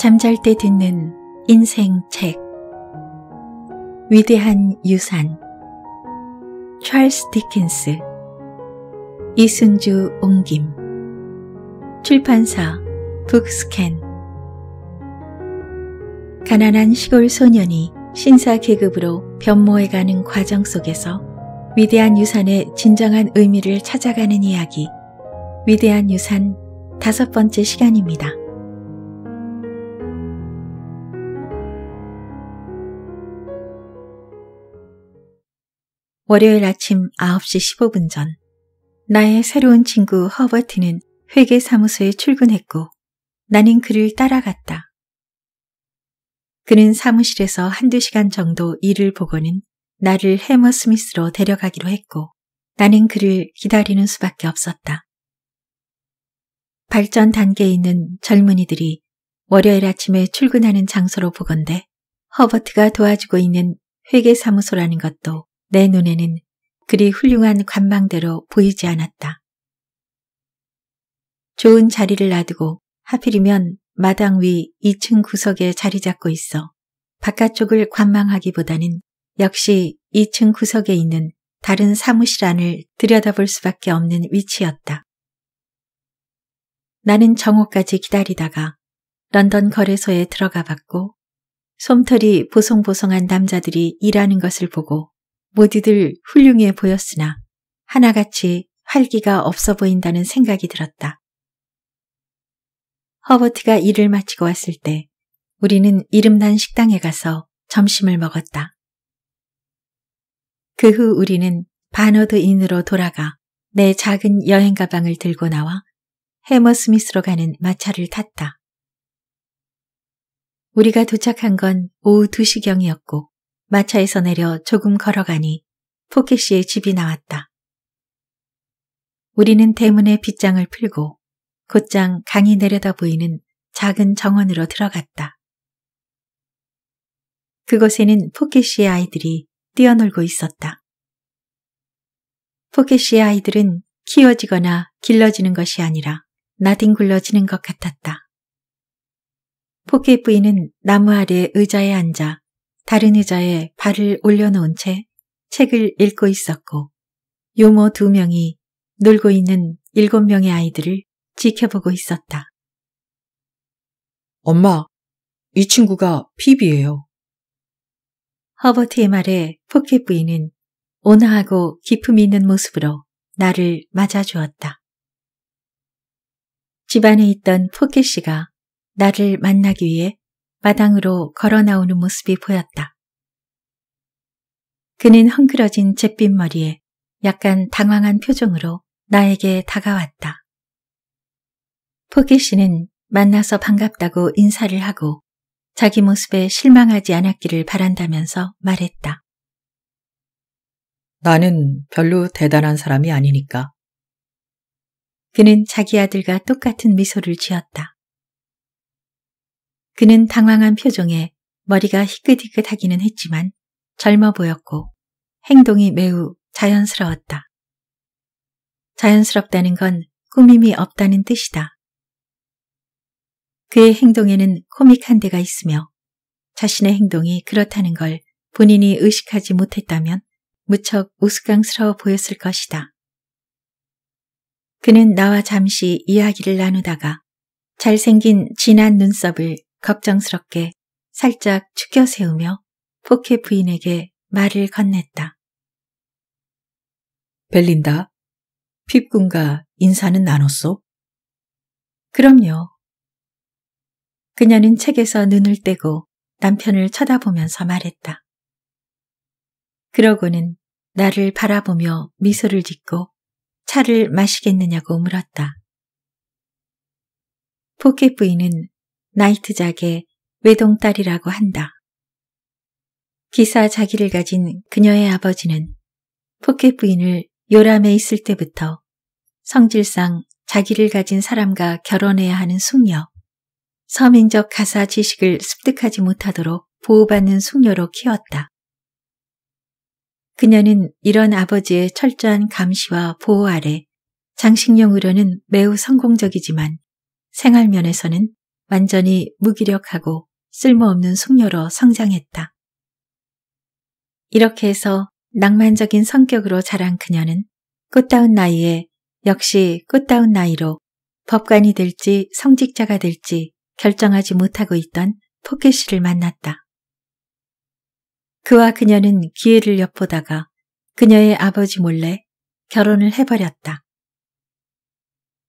잠잘 때 듣는 인생 책 위대한 유산 찰스 디킨스 이순주 옹김 출판사 북스캔 가난한 시골 소년이 신사 계급으로 변모해가는 과정 속에서 위대한 유산의 진정한 의미를 찾아가는 이야기 위대한 유산 다섯 번째 시간입니다. 월요일 아침 9시 15분 전 나의 새로운 친구 허버트는 회계사무소에 출근했고 나는 그를 따라갔다. 그는 사무실에서 한두 시간 정도 일을 보고는 나를 해머스미스로 데려가기로 했고 나는 그를 기다리는 수밖에 없었다. 발전 단계에 있는 젊은이들이 월요일 아침에 출근하는 장소로 보건데 허버트가 도와주고 있는 회계사무소라는 것도 내 눈에는 그리 훌륭한 관망대로 보이지 않았다. 좋은 자리를 놔두고 하필이면 마당 위 2층 구석에 자리 잡고 있어 바깥쪽을 관망하기보다는 역시 2층 구석에 있는 다른 사무실 안을 들여다볼 수밖에 없는 위치였다. 나는 정오까지 기다리다가 런던 거래소에 들어가 봤고 솜털이 보송보송한 남자들이 일하는 것을 보고 모두들 훌륭해 보였으나 하나같이 활기가 없어 보인다는 생각이 들었다. 허버트가 일을 마치고 왔을 때 우리는 이름난 식당에 가서 점심을 먹었다. 그 후 우리는 바너드인으로 돌아가 내 작은 여행 가방을 들고 나와 해머스미스로 가는 마차를 탔다. 우리가 도착한 건 오후 2시경이었고 마차에서 내려 조금 걸어가니 포켓 씨의 집이 나왔다. 우리는 대문의 빗장을 풀고 곧장 강이 내려다 보이는 작은 정원으로 들어갔다. 그곳에는 포켓 씨의 아이들이 뛰어놀고 있었다. 포켓 씨의 아이들은 키워지거나 길러지는 것이 아니라 나뒹굴러지는 것 같았다. 포켓 부인은 나무 아래 의자에 앉아 다른 의자에 발을 올려놓은 채 책을 읽고 있었고 요모 두 명이 놀고 있는 일곱 명의 아이들을 지켜보고 있었다. 엄마, 이 친구가 피비예요. 허버트의 말에 포켓 부인은 온화하고 기품이 있는 모습으로 나를 맞아주었다. 집안에 있던 포켓 씨가 나를 만나기 위해 마당으로 걸어 나오는 모습이 보였다. 그는 헝클어진 잿빛 머리에 약간 당황한 표정으로 나에게 다가왔다. 포기 씨는 만나서 반갑다고 인사를 하고 자기 모습에 실망하지 않았기를 바란다면서 말했다. 나는 별로 대단한 사람이 아니니까. 그는 자기 아들과 똑같은 미소를 지었다. 그는 당황한 표정에 머리가 희끗희끗하기는 했지만 젊어 보였고 행동이 매우 자연스러웠다. 자연스럽다는 건 꾸밈이 없다는 뜻이다. 그의 행동에는 코믹한 데가 있으며 자신의 행동이 그렇다는 걸 본인이 의식하지 못했다면 무척 우스꽝스러워 보였을 것이다. 그는 나와 잠시 이야기를 나누다가 잘생긴 진한 눈썹을 걱정스럽게 살짝 축여 세우며 포켓 부인에게 말을 건넸다. 벨린다, 핍군과 인사는 나눴소? 그럼요. 그녀는 책에서 눈을 떼고 남편을 쳐다보면서 말했다. 그러고는 나를 바라보며 미소를 짓고 차를 마시겠느냐고 물었다. 포켓 부인은 나이트작의 외동딸이라고 한다. 기사 자기를 가진 그녀의 아버지는 포켓 부인을 요람에 있을 때부터 성질상 자기를 가진 사람과 결혼해야 하는 숙녀, 서민적 가사 지식을 습득하지 못하도록 보호받는 숙녀로 키웠다. 그녀는 이런 아버지의 철저한 감시와 보호 아래 장식용 의료는 매우 성공적이지만 생활면에서는 완전히 무기력하고 쓸모없는 숙녀로 성장했다. 이렇게 해서 낭만적인 성격으로 자란 그녀는 꽃다운 나이에 역시 꽃다운 나이로 법관이 될지 성직자가 될지 결정하지 못하고 있던 포켓씨를 만났다. 그와 그녀는 기회를 엿보다가 그녀의 아버지 몰래 결혼을 해버렸다.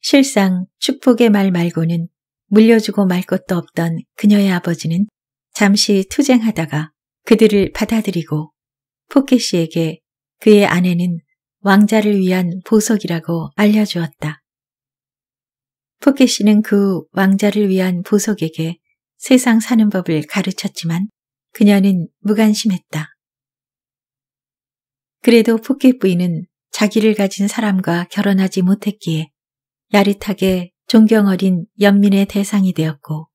실상 축복의 말 말고는 물려주고 말 것도 없던 그녀의 아버지는 잠시 투쟁하다가 그들을 받아들이고 포켓 씨에게 그의 아내는 왕자를 위한 보석이라고 알려주었다. 포켓 씨는 그 왕자를 위한 보석에게 세상 사는 법을 가르쳤지만 그녀는 무관심했다. 그래도 포켓 부인은 자기를 가진 사람과 결혼하지 못했기에 야릇하게 존경 어린 연민의 대상이 되었고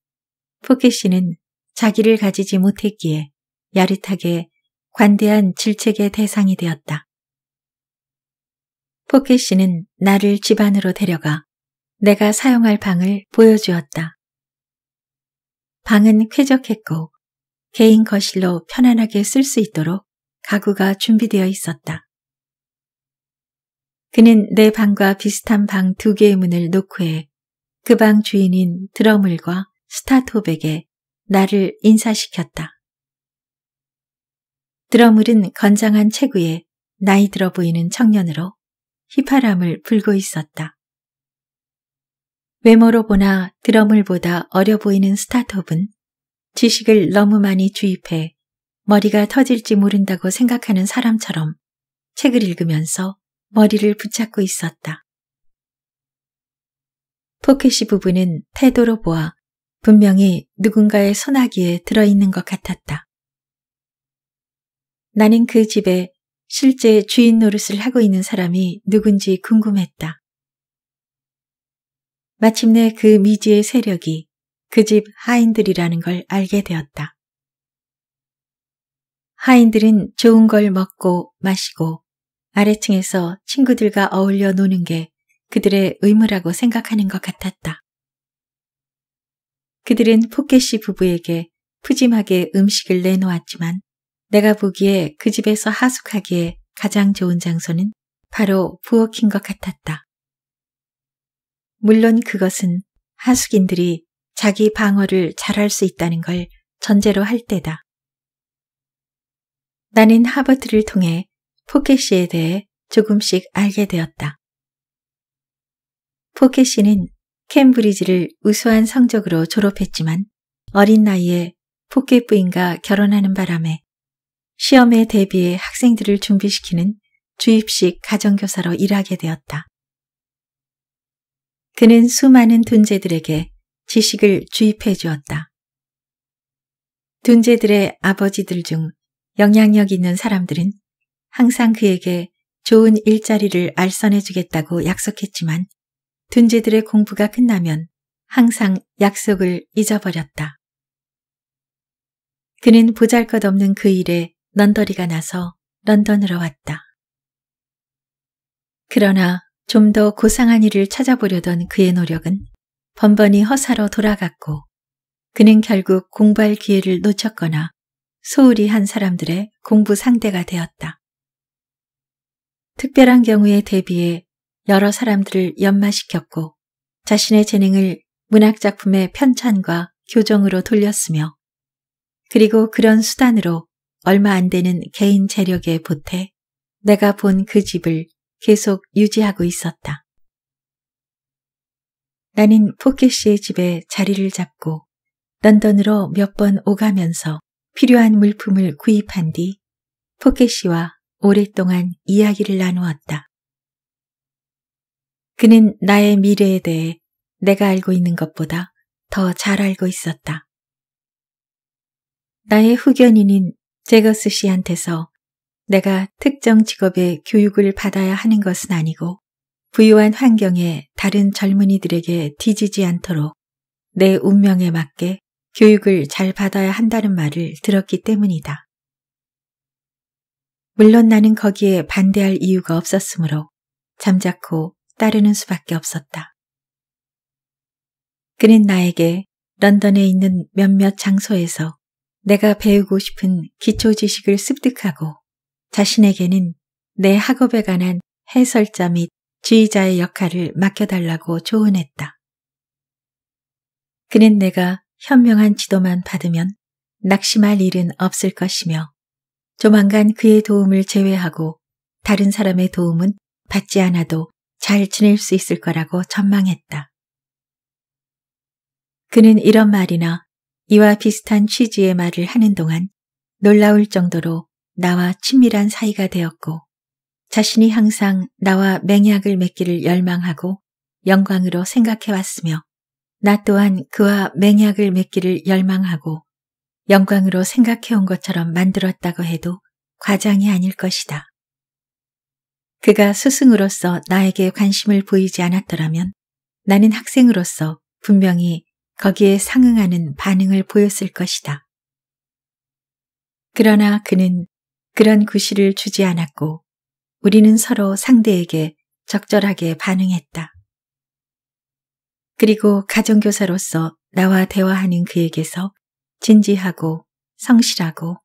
포켓 씨는 자기를 가지지 못했기에 야릇하게 관대한 질책의 대상이 되었다. 포켓 씨는 나를 집안으로 데려가 내가 사용할 방을 보여주었다. 방은 쾌적했고 개인 거실로 편안하게 쓸 수 있도록 가구가 준비되어 있었다. 그는 내 방과 비슷한 방 두 개의 문을 노크해 그방 주인인 드러물과 스타톱에게 나를 인사시켰다. 드러물은 건장한 체구에 나이 들어 보이는 청년으로 휘파람을 불고 있었다. 외모로 보나 드러물보다 어려 보이는 스타톱은 지식을 너무 많이 주입해 머리가 터질지 모른다고 생각하는 사람처럼 책을 읽으면서 머리를 붙잡고 있었다. 포켓시 부부는 태도로 보아 분명히 누군가의 소나기에 들어있는 것 같았다. 나는 그 집에 실제 주인 노릇을 하고 있는 사람이 누군지 궁금했다. 마침내 그 미지의 세력이 그 집 하인들이라는 걸 알게 되었다. 하인들은 좋은 걸 먹고 마시고 아래층에서 친구들과 어울려 노는 게 그들의 의무라고 생각하는 것 같았다. 그들은 포켓시 부부에게 푸짐하게 음식을 내놓았지만 내가 보기에 그 집에서 하숙하기에 가장 좋은 장소는 바로 부엌인 것 같았다. 물론 그것은 하숙인들이 자기 방어를 잘할 수 있다는 걸 전제로 할 때다. 나는 하버트를 통해 포켓시에 대해 조금씩 알게 되었다. 포켓 씨는 캠브리지를 우수한 성적으로 졸업했지만 어린 나이에 포켓 부인과 결혼하는 바람에 시험에 대비해 학생들을 준비시키는 주입식 가정교사로 일하게 되었다. 그는 수많은 둔재들에게 지식을 주입해 주었다. 둔재들의 아버지들 중 영향력 있는 사람들은 항상 그에게 좋은 일자리를 알선해 주겠다고 약속했지만 둔지들의 공부가 끝나면 항상 약속을 잊어버렸다. 그는 보잘것없는 그 일에 런더리가 나서 런던으로 왔다. 그러나 좀 더 고상한 일을 찾아보려던 그의 노력은 번번이 허사로 돌아갔고 그는 결국 공부할 기회를 놓쳤거나 소홀히 한 사람들의 공부 상대가 되었다. 특별한 경우에 대비해 여러 사람들을 연마시켰고 자신의 재능을 문학작품의 편찬과 교정으로 돌렸으며 그리고 그런 수단으로 얼마 안 되는 개인 재력에 보태 내가 본 그 집을 계속 유지하고 있었다. 나는 포켓 씨의 집에 자리를 잡고 런던으로 몇 번 오가면서 필요한 물품을 구입한 뒤 포켓 씨와 오랫동안 이야기를 나누었다. 그는 나의 미래에 대해 내가 알고 있는 것보다 더 잘 알고 있었다. 나의 후견인인 제거스 씨한테서 내가 특정 직업의 교육을 받아야 하는 것은 아니고 부유한 환경에 다른 젊은이들에게 뒤지지 않도록 내 운명에 맞게 교육을 잘 받아야 한다는 말을 들었기 때문이다. 물론 나는 거기에 반대할 이유가 없었으므로 잠자코 따르는 수밖에 없었다. 그는 나에게 런던에 있는 몇몇 장소에서 내가 배우고 싶은 기초 지식을 습득하고 자신에게는 내 학업에 관한 해설자 및 지휘자의 역할을 맡겨달라고 조언했다. 그는 내가 현명한 지도만 받으면 낙심할 일은 없을 것이며 조만간 그의 도움을 제외하고 다른 사람의 도움은 받지 않아도 잘 지낼 수 있을 거라고 전망했다. 그는 이런 말이나 이와 비슷한 취지의 말을 하는 동안 놀라울 정도로 나와 친밀한 사이가 되었고 자신이 항상 나와 맹약을 맺기를 열망하고 영광으로 생각해왔으며 나 또한 그와 맹약을 맺기를 열망하고 영광으로 생각해온 것처럼 만들었다고 해도 과장이 아닐 것이다. 그가 스승으로서 나에게 관심을 보이지 않았더라면 나는 학생으로서 분명히 거기에 상응하는 반응을 보였을 것이다. 그러나 그는 그런 구실을 주지 않았고 우리는 서로 상대에게 적절하게 반응했다. 그리고 가정교사로서 나와 대화하는 그에게서 진지하고 성실하고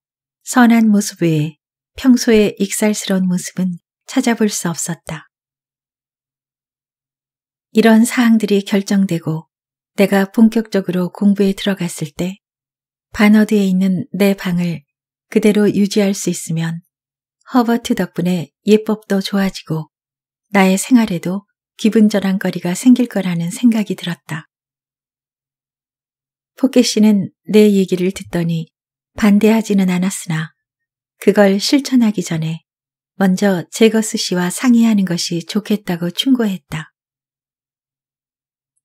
선한 모습 외에 평소의 익살스러운 모습은 찾아볼 수 없었다. 이런 사항들이 결정되고 내가 본격적으로 공부에 들어갔을 때 바너드에 있는 내 방을 그대로 유지할 수 있으면 허버트 덕분에 예법도 좋아지고 나의 생활에도 기분 전환거리가 생길 거라는 생각이 들었다. 포켓 씨는 내 얘기를 듣더니 반대하지는 않았으나 그걸 실천하기 전에 먼저 제거스 씨와 상의하는 것이 좋겠다고 충고했다.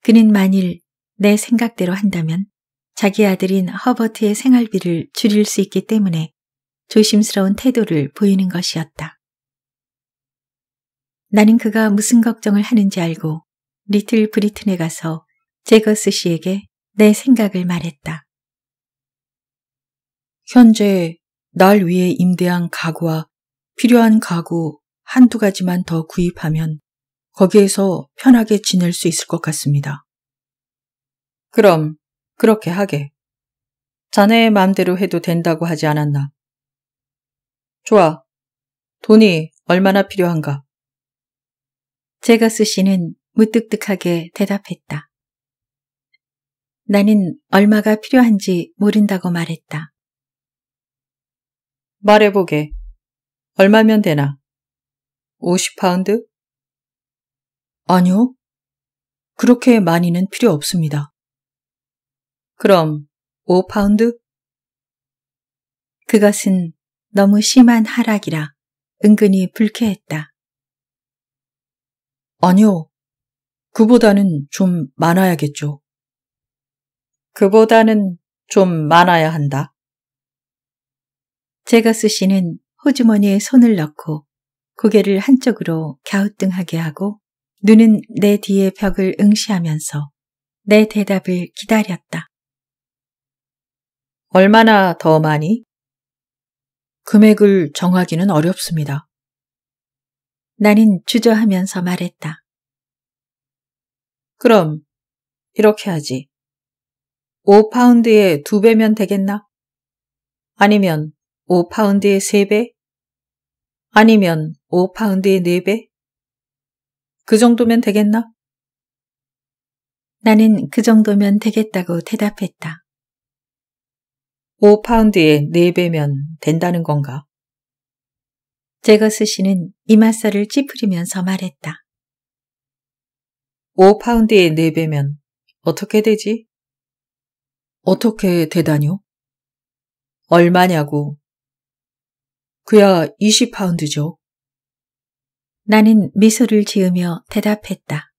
그는 만일 내 생각대로 한다면 자기 아들인 허버트의 생활비를 줄일 수 있기 때문에 조심스러운 태도를 보이는 것이었다. 나는 그가 무슨 걱정을 하는지 알고 리틀 브리튼에 가서 제거스 씨에게 내 생각을 말했다. 현재 날 위해 임대한 가구와 필요한 가구 한두 가지만 더 구입하면 거기에서 편하게 지낼 수 있을 것 같습니다. 그럼 그렇게 하게. 자네의 마음대로 해도 된다고 하지 않았나? 좋아. 돈이 얼마나 필요한가? 제거스 씨는 무뚝뚝하게 대답했다. 나는 얼마가 필요한지 모른다고 말했다. 말해보게. 얼마면 되나? 50파운드? 아니요. 그렇게 많이는 필요 없습니다. 그럼 5파운드? 그것은 너무 심한 하락이라 은근히 불쾌했다. 아니요. 그보다는 좀 많아야겠죠. 그보다는 좀 많아야 한다. 제가쓰시는 호주머니에 손을 넣고 고개를 한쪽으로 갸우뚱하게 하고 눈은 내 뒤의 벽을 응시하면서 내 대답을 기다렸다. 얼마나 더 많이? 금액을 정하기는 어렵습니다. 나는 주저하면서 말했다. 그럼 이렇게 하지. 5파운드의 두배면 되겠나? 아니면 5파운드의 세배 아니면 5파운드의 4배? 그 정도면 되겠나? 나는 그 정도면 되겠다고 대답했다. 5파운드의 4배면 된다는 건가? 제거스 씨는 이마살을 찌푸리면서 말했다. 5파운드의 4배면 어떻게 되지? 어떻게 되다뇨? 얼마냐고 그야 20파운드죠. 나는 미소를 지으며 대답했다.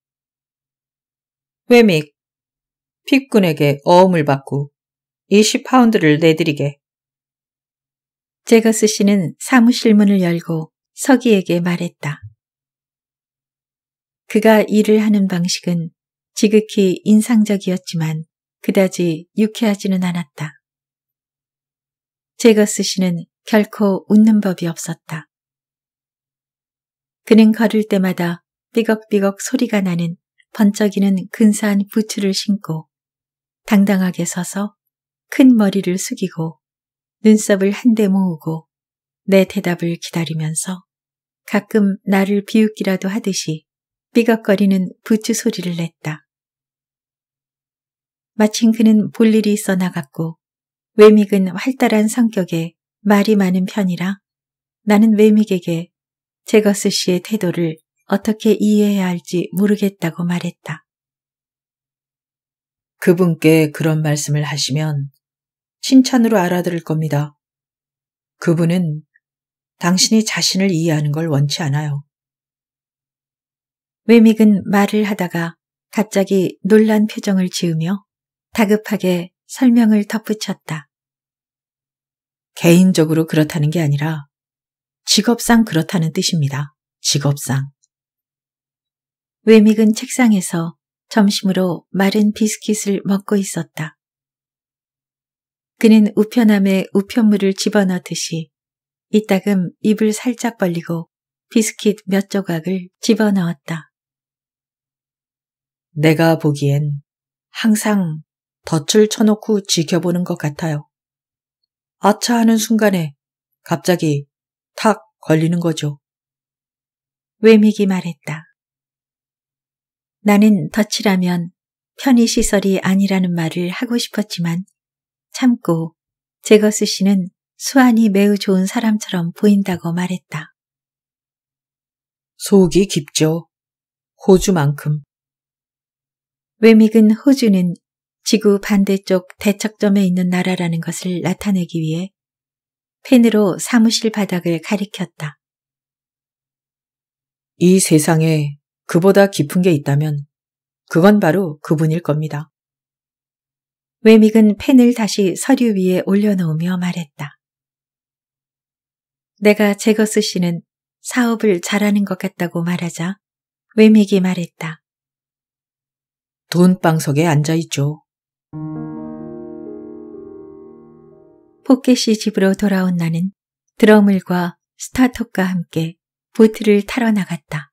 외믹, 픽군에게 어음을 받고 20파운드를 내드리게. 제거스 씨는 사무실 문을 열고 서기에게 말했다. 그가 일을 하는 방식은 지극히 인상적이었지만 그다지 유쾌하지는 않았다. 제거스 씨는 결코 웃는 법이 없었다. 그는 걸을 때마다 삐걱삐걱 소리가 나는 번쩍이는 근사한 부츠를 신고 당당하게 서서 큰 머리를 숙이고 눈썹을 한데 모으고 내 대답을 기다리면서 가끔 나를 비웃기라도 하듯이 삐걱거리는 부츠 소리를 냈다. 마침 그는 볼 일이 있어 나갔고 외믹은 활달한 성격에 말이 많은 편이라 나는 외믹에게 제거스 씨의 태도를 어떻게 이해해야 할지 모르겠다고 말했다. 그분께 그런 말씀을 하시면 칭찬으로 알아들을 겁니다. 그분은 당신이 자신을 이해하는 걸 원치 않아요. 외믹은 말을 하다가 갑자기 놀란 표정을 지으며 다급하게 설명을 덧붙였다. 개인적으로 그렇다는 게 아니라 직업상 그렇다는 뜻입니다. 직업상. 외믹은 책상에서 점심으로 마른 비스킷을 먹고 있었다. 그는 우편함에 우편물을 집어넣듯이 이따금 입을 살짝 벌리고 비스킷 몇 조각을 집어넣었다. 내가 보기엔 항상 덫을 쳐놓고 지켜보는 것 같아요. 아차 하는 순간에 갑자기 탁 걸리는 거죠. 외믹이 말했다. 나는 덫이라면 편의시설이 아니라는 말을 하고 싶었지만 참고 제거스 씨는 수완이 매우 좋은 사람처럼 보인다고 말했다. 속이 깊죠. 호주만큼. 외믹은 호주는 지구 반대쪽 대척점에 있는 나라라는 것을 나타내기 위해 펜으로 사무실 바닥을 가리켰다. 이 세상에 그보다 깊은 게 있다면 그건 바로 그분일 겁니다. 외믹은 펜을 다시 서류 위에 올려놓으며 말했다. 내가 제거스 씨는 사업을 잘하는 것 같다고 말하자 외믹이 말했다. 돈방석에 앉아있죠. 포켓이 집으로 돌아온 나는 드러물과 스타톱과 함께 보트를 타러 나갔다.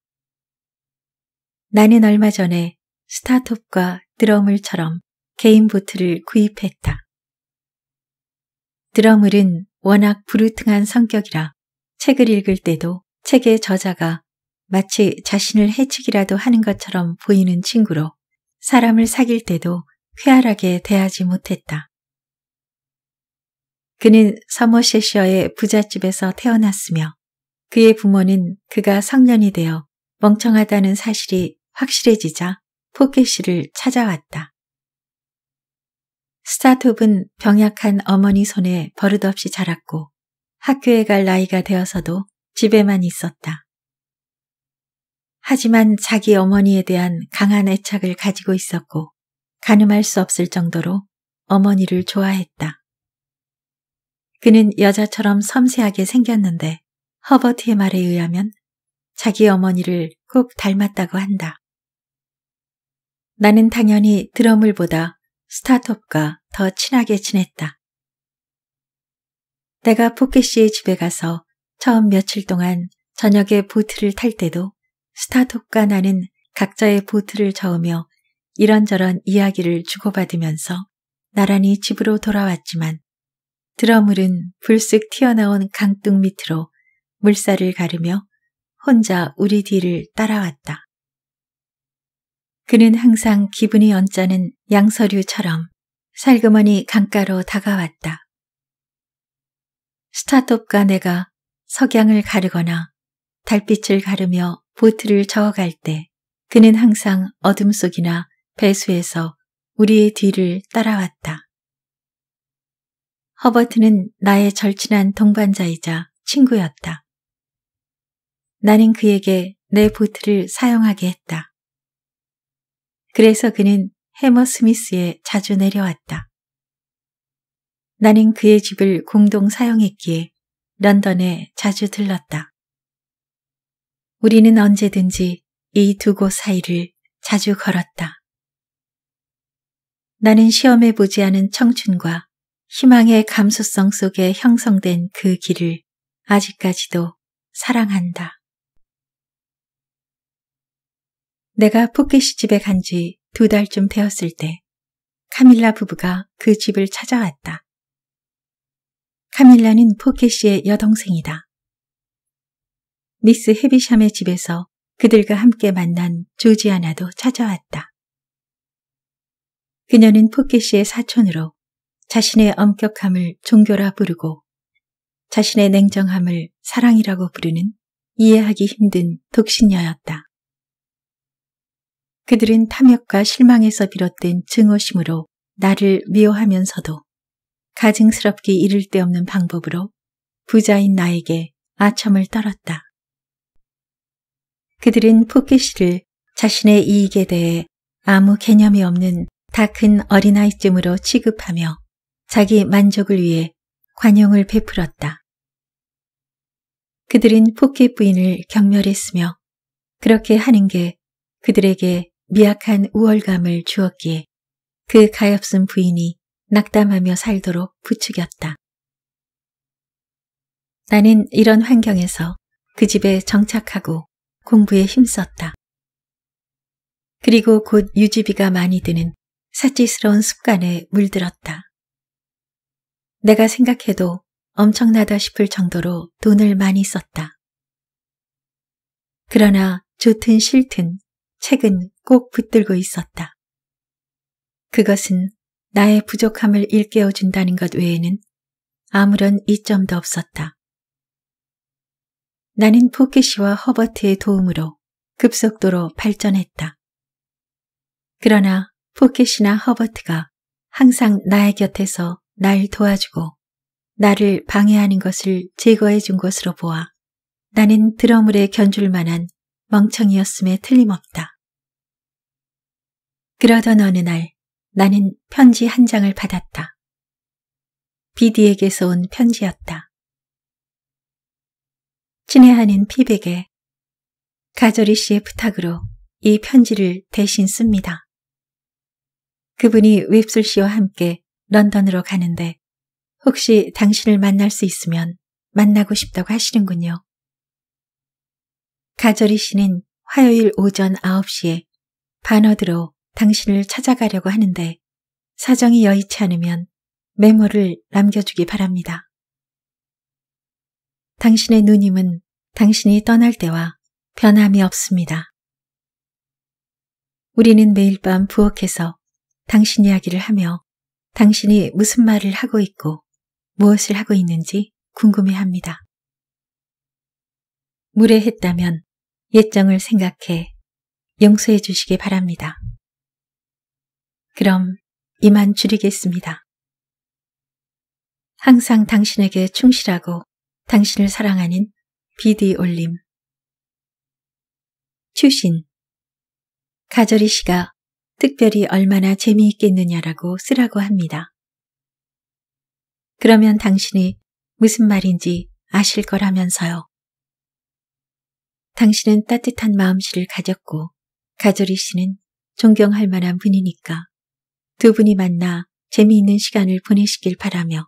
나는 얼마 전에 스타톱과 드러물처럼 개인 보트를 구입했다. 드러물은 워낙 부르퉁한 성격이라 책을 읽을 때도 책의 저자가 마치 자신을 해치기라도 하는 것처럼 보이는 친구로 사람을 사귈 때도 휘활하게 대하지 못했다. 그는 서머셋셔의 부잣집에서 태어났으며 그의 부모는 그가 성년이 되어 멍청하다는 사실이 확실해지자 포켓씨를 찾아왔다. 스타톱은 병약한 어머니 손에 버릇없이 자랐고 학교에 갈 나이가 되어서도 집에만 있었다. 하지만 자기 어머니에 대한 강한 애착을 가지고 있었고 가늠할 수 없을 정도로 어머니를 좋아했다. 그는 여자처럼 섬세하게 생겼는데 허버트의 말에 의하면 자기 어머니를 꼭 닮았다고 한다. 나는 당연히 드러물보다 스타톱과더 친하게 지냈다. 내가 포켓 씨의 집에 가서 처음 며칠 동안 저녁에 보트를 탈 때도 스타톱과 나는 각자의 보트를 저으며 이런저런 이야기를 주고받으면서 나란히 집으로 돌아왔지만 드러물은 불쑥 튀어나온 강둑 밑으로 물살을 가르며 혼자 우리 뒤를 따라왔다. 그는 항상 기분이 언짢은 양서류처럼 살그머니 강가로 다가왔다. 스타톱과 내가 석양을 가르거나 달빛을 가르며 보트를 저어갈 때 그는 항상 어둠 속이나 배수에서 우리의 뒤를 따라왔다. 허버트는 나의 절친한 동반자이자 친구였다. 나는 그에게 내 보트를 사용하게 했다. 그래서 그는 해머 스미스에 자주 내려왔다. 나는 그의 집을 공동 사용했기에 런던에 자주 들렀다. 우리는 언제든지 이 두 곳 사이를 자주 걸었다. 나는 시험에 보지 않은 청춘과 희망의 감수성 속에 형성된 그 길을 아직까지도 사랑한다. 내가 포켓시 집에 간 지 두 달쯤 되었을 때 카밀라 부부가 그 집을 찾아왔다. 카밀라는 포켓시의 여동생이다. 미스 헤비샴의 집에서 그들과 함께 만난 조지아나도 찾아왔다. 그녀는 포켓시의 사촌으로 자신의 엄격함을 종교라 부르고 자신의 냉정함을 사랑이라고 부르는 이해하기 힘든 독신녀였다. 그들은 탐욕과 실망에서 비롯된 증오심으로 나를 미워하면서도 가증스럽게 이를 데 없는 방법으로 부자인 나에게 아첨을 떨었다. 그들은 포켓시를 자신의 이익에 대해 아무 개념이 없는 다큰 어린아이쯤으로 취급하며 자기 만족을 위해 관용을 베풀었다. 그들은 포켓 부인을 경멸했으며 그렇게 하는 게 그들에게 미약한 우월감을 주었기에 그 가엾은 부인이 낙담하며 살도록 부추겼다. 나는 이런 환경에서 그 집에 정착하고 공부에 힘썼다. 그리고 곧 유지비가 많이 드는 사치스러운 습관에 물들었다. 내가 생각해도 엄청나다 싶을 정도로 돈을 많이 썼다. 그러나 좋든 싫든 책은 꼭 붙들고 있었다. 그것은 나의 부족함을 일깨워준다는 것 외에는 아무런 이점도 없었다. 나는 포켓시와 허버트의 도움으로 급속도로 발전했다. 그러나 포켓이나 허버트가 항상 나의 곁에서 날 도와주고 나를 방해하는 것을 제거해 준 것으로 보아 나는 드러물에 견줄 만한 멍청이였음에 틀림없다. 그러던 어느 날 나는 편지 한 장을 받았다. 비디에게서 온 편지였다. 친애하는 피백에 가저리 씨의 부탁으로 이 편지를 대신 씁니다. 그분이 웹솔 씨와 함께 런던으로 가는데 혹시 당신을 만날 수 있으면 만나고 싶다고 하시는군요. 가저리 씨는 화요일 오전 9시에 바너드로 당신을 찾아가려고 하는데 사정이 여의치 않으면 메모를 남겨주기 바랍니다. 당신의 누님은 당신이 떠날 때와 변함이 없습니다. 우리는 매일 밤 부엌에서 당신 이야기를 하며 당신이 무슨 말을 하고 있고 무엇을 하고 있는지 궁금해합니다. 무례했다면 예정을 생각해 용서해 주시기 바랍니다. 그럼 이만 줄이겠습니다. 항상 당신에게 충실하고 당신을 사랑하는 비디 올림. 추신 가저리 씨가 특별히 얼마나 재미있겠느냐라고 쓰라고 합니다. 그러면 당신이 무슨 말인지 아실 거라면서요. 당신은 따뜻한 마음씨를 가졌고 가조리 씨는 존경할 만한 분이니까 두 분이 만나 재미있는 시간을 보내시길 바라며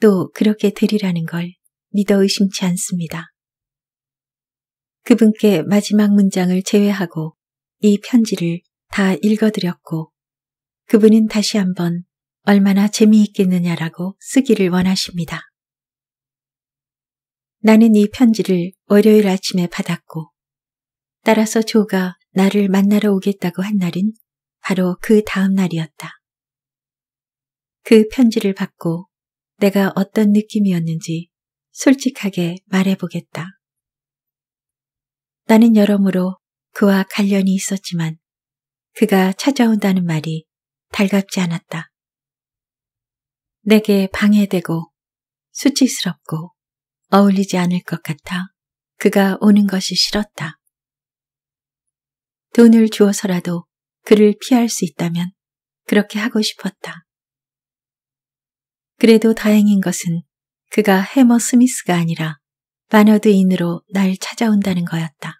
또 그렇게 되리라는 걸 믿어 의심치 않습니다. 그분께 마지막 문장을 제외하고 이 편지를 다 읽어드렸고 그분은 다시 한번 얼마나 재미있겠느냐라고 쓰기를 원하십니다. 나는 이 편지를 월요일 아침에 받았고 따라서 조가 나를 만나러 오겠다고 한 날은 바로 그 다음 날이었다. 그 편지를 받고 내가 어떤 느낌이었는지 솔직하게 말해보겠다. 나는 여러모로 그와 관련이 있었지만 그가 찾아온다는 말이 달갑지 않았다. 내게 방해되고 수치스럽고 어울리지 않을 것 같아 그가 오는 것이 싫었다. 돈을 주어서라도 그를 피할 수 있다면 그렇게 하고 싶었다. 그래도 다행인 것은 그가 해머 스미스가 아니라 마너드인으로 날 찾아온다는 거였다.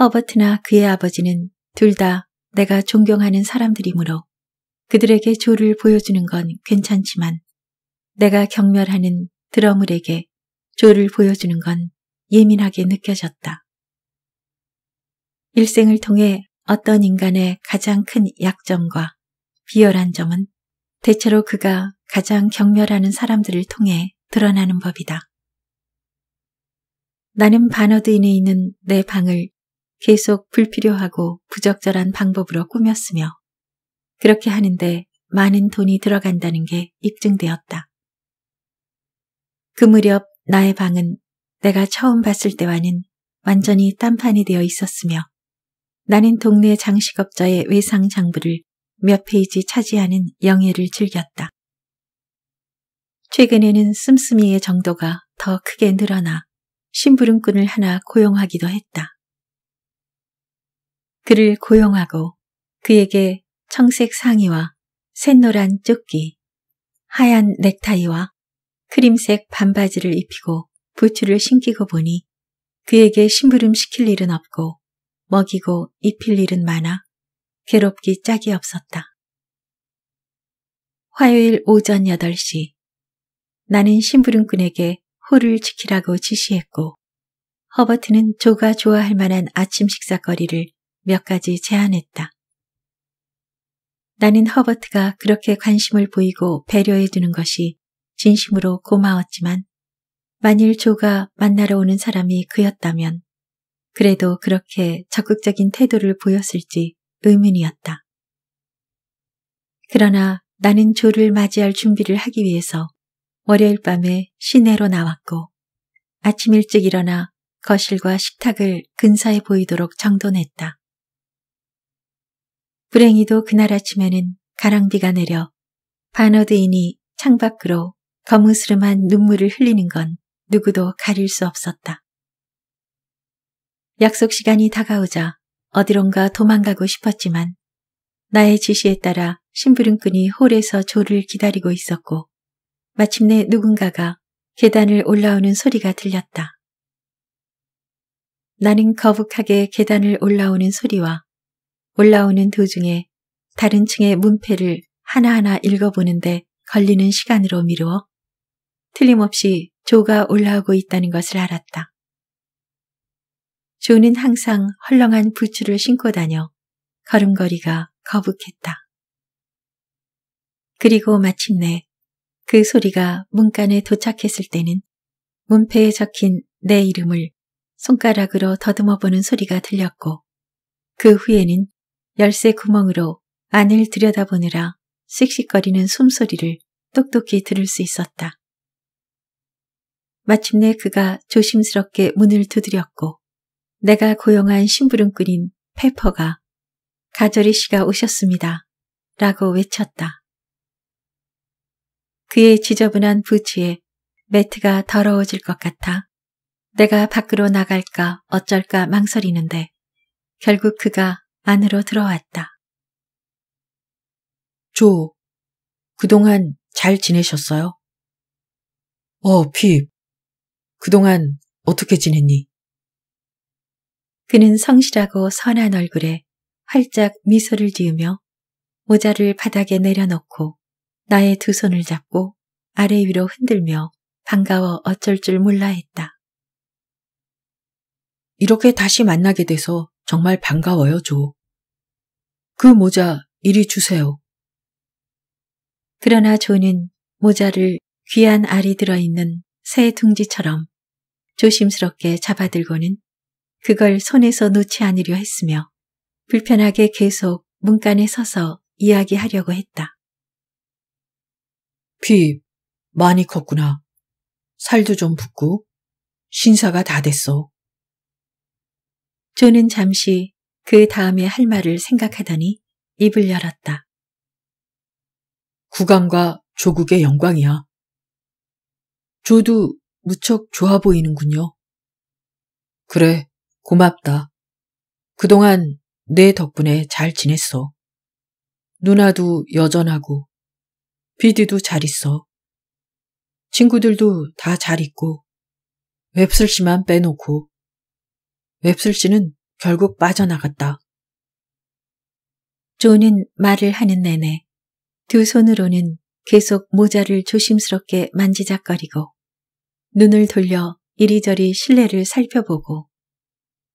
허버트나 그의 아버지는 둘다 내가 존경하는 사람들이므로 그들에게 조를 보여주는 건 괜찮지만 내가 경멸하는 드러물에게 조를 보여주는 건 예민하게 느껴졌다. 일생을 통해 어떤 인간의 가장 큰 약점과 비열한 점은 대체로 그가 가장 경멸하는 사람들을 통해 드러나는 법이다. 나는 바너드인에 있는 내 방을 계속 불필요하고 부적절한 방법으로 꾸몄으며 그렇게 하는데 많은 돈이 들어간다는 게 입증되었다. 그 무렵 나의 방은 내가 처음 봤을 때와는 완전히 딴판이 되어 있었으며 나는 동네 장식업자의 외상 장부를 몇 페이지 차지하는 영예를 즐겼다. 최근에는 씀씀이의 정도가 더 크게 늘어나 심부름꾼을 하나 고용하기도 했다. 그를 고용하고 그에게 청색 상의와 샛노란 조끼, 하얀 넥타이와 크림색 반바지를 입히고 부츠를 신기고 보니 그에게 심부름 시킬 일은 없고 먹이고 입힐 일은 많아 괴롭기 짝이 없었다. 화요일 오전 8시 나는 심부름꾼에게 호를 지키라고 지시했고 허버트는 조가 좋아할 만한 아침 식사거리를 몇 가지 제안했다. 나는 허버트가 그렇게 관심을 보이고 배려해 주는 것이 진심으로 고마웠지만 만일 조가 만나러 오는 사람이 그였다면 그래도 그렇게 적극적인 태도를 보였을지 의문이었다. 그러나 나는 조를 맞이할 준비를 하기 위해서 월요일 밤에 시내로 나왔고 아침 일찍 일어나 거실과 식탁을 근사해 보이도록 정돈했다. 불행히도 그날 아침에는 가랑비가 내려 반어드인이 창밖으로 거무스름한 눈물을 흘리는 건 누구도 가릴 수 없었다. 약속 시간이 다가오자 어디론가 도망가고 싶었지만 나의 지시에 따라 심부름꾼이 홀에서 조를 기다리고 있었고 마침내 누군가가 계단을 올라오는 소리가 들렸다. 나는 거북하게 계단을 올라오는 소리와 올라오는 도중에 다른 층의 문패를 하나하나 읽어보는데 걸리는 시간으로 미루어 틀림없이 조가 올라오고 있다는 것을 알았다. 조는 항상 헐렁한 부츠를 신고 다녀 걸음걸이가 거북했다. 그리고 마침내 그 소리가 문간에 도착했을 때는 문패에 적힌 내 이름을 손가락으로 더듬어 보는 소리가 들렸고 그 후에는 열쇠 구멍으로 안을 들여다보느라 씩씩거리는 숨소리를 똑똑히 들을 수 있었다. 마침내 그가 조심스럽게 문을 두드렸고 내가 고용한 심부름꾼인 페퍼가 가저리 씨가 오셨습니다. 라고 외쳤다. 그의 지저분한 부치에 매트가 더러워질 것 같아 내가 밖으로 나갈까 어쩔까 망설이는데 결국 그가 안으로 들어왔다. 조, 그동안 잘 지내셨어요? 어, 핍. 그동안 어떻게 지냈니? 그는 성실하고 선한 얼굴에 활짝 미소를 지으며 모자를 바닥에 내려놓고 나의 두 손을 잡고 아래 위로 흔들며 반가워 어쩔 줄 몰라 했다. 이렇게 다시 만나게 돼서 정말 반가워요, 조. 그 모자 이리 주세요. 그러나 존은 모자를 귀한 알이 들어있는 새 둥지처럼 조심스럽게 잡아들고는 그걸 손에서 놓지 않으려 했으며 불편하게 계속 문간에 서서 이야기하려고 했다. 피 많이 컸구나. 살도 좀 붓고 신사가 다 됐어. 존은 잠시 그 다음에 할 말을 생각하다니 입을 열었다. 국왕과 조국의 영광이야. 조도 무척 좋아 보이는군요. 그래, 고맙다. 그동안 내 덕분에 잘 지냈어. 누나도 여전하고, 비디도 잘 있어. 친구들도 다 잘 있고, 웹슬씨만 빼놓고. 웹슬씨는 결국 빠져나갔다. 조는 말을 하는 내내 두 손으로는 계속 모자를 조심스럽게 만지작거리고 눈을 돌려 이리저리 실내를 살펴보고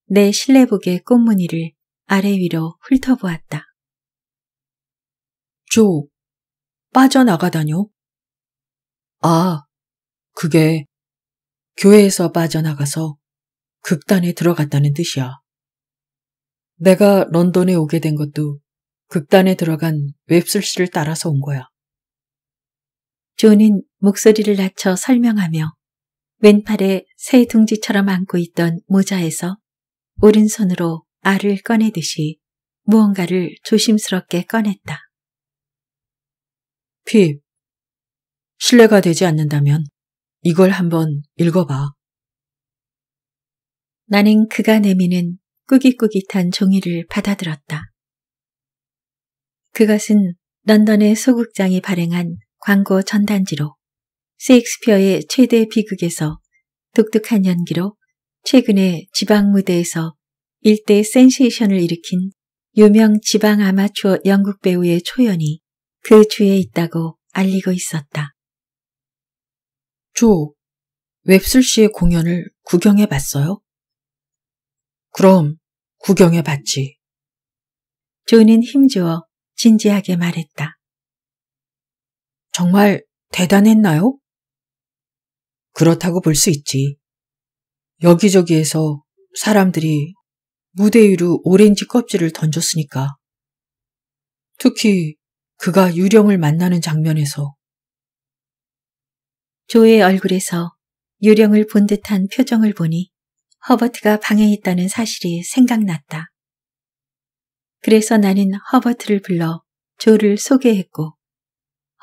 내 실내복의 꽃무늬를 아래 위로 훑어보았다. 조, 빠져나가다뇨? 아, 그게 교회에서 빠져나가서 극단에 들어갔다는 뜻이야. 내가 런던에 오게 된 것도 극단에 들어간 웹슬 씨를 따라서 온 거야. 존은 목소리를 낮춰 설명하며 왼팔에 새 둥지처럼 안고 있던 모자에서 오른손으로 알을 꺼내듯이 무언가를 조심스럽게 꺼냈다. 핍, 신뢰가 되지 않는다면 이걸 한번 읽어봐. 나는 그가 내미는 꾸깃꾸깃한 종이를 받아들었다. 그것은 런던의 소극장이 발행한 광고 전단지로 세익스피어의 최대 비극에서 독특한 연기로 최근에 지방 무대에서 일대 센세이션을 일으킨 유명 지방 아마추어 영국 배우의 초연이 그 주에 있다고 알리고 있었다. 조, 웹슬 씨의 공연을 구경해 봤어요? 그럼 구경해 봤지. 조는 힘주어 진지하게 말했다. 정말 대단했나요? 그렇다고 볼 수 있지. 여기저기에서 사람들이 무대 위로 오렌지 껍질을 던졌으니까. 특히 그가 유령을 만나는 장면에서. 조의 얼굴에서 유령을 본 듯한 표정을 보니 허버트가 방에 있다는 사실이 생각났다. 그래서 나는 허버트를 불러 조를 소개했고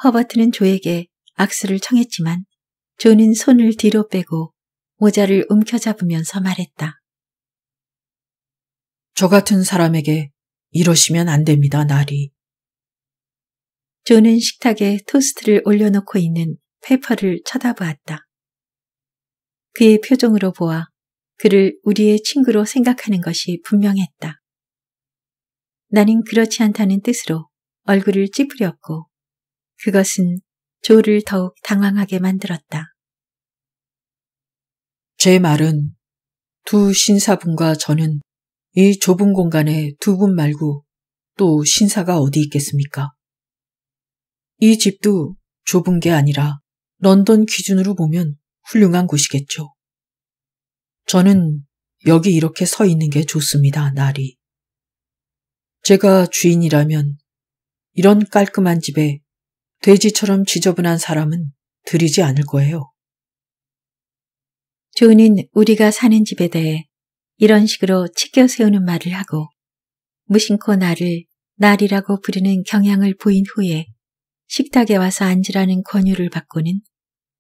허버트는 조에게 악수를 청했지만 조는 손을 뒤로 빼고 모자를 움켜잡으면서 말했다. 저 같은 사람에게 이러시면 안 됩니다, 나리. 조는 식탁에 토스트를 올려놓고 있는 페퍼를 쳐다보았다. 그의 표정으로 보아 그를 우리의 친구로 생각하는 것이 분명했다. 나는 그렇지 않다는 뜻으로 얼굴을 찌푸렸고 그것은 조를 더욱 당황하게 만들었다. 제 말은 두 신사분과 저는 이 좁은 공간에 두 분 말고 또 신사가 어디 있겠습니까? 이 집도 좁은 게 아니라 런던 기준으로 보면 훌륭한 곳이겠죠. 저는 여기 이렇게 서 있는 게 좋습니다, 나리. 제가 주인이라면 이런 깔끔한 집에 돼지처럼 지저분한 사람은 들이지 않을 거예요. 존은 우리가 사는 집에 대해 이런 식으로 치켜 세우는 말을 하고 무심코 나를 날이라고 부르는 경향을 보인 후에 식탁에 와서 앉으라는 권유를 받고는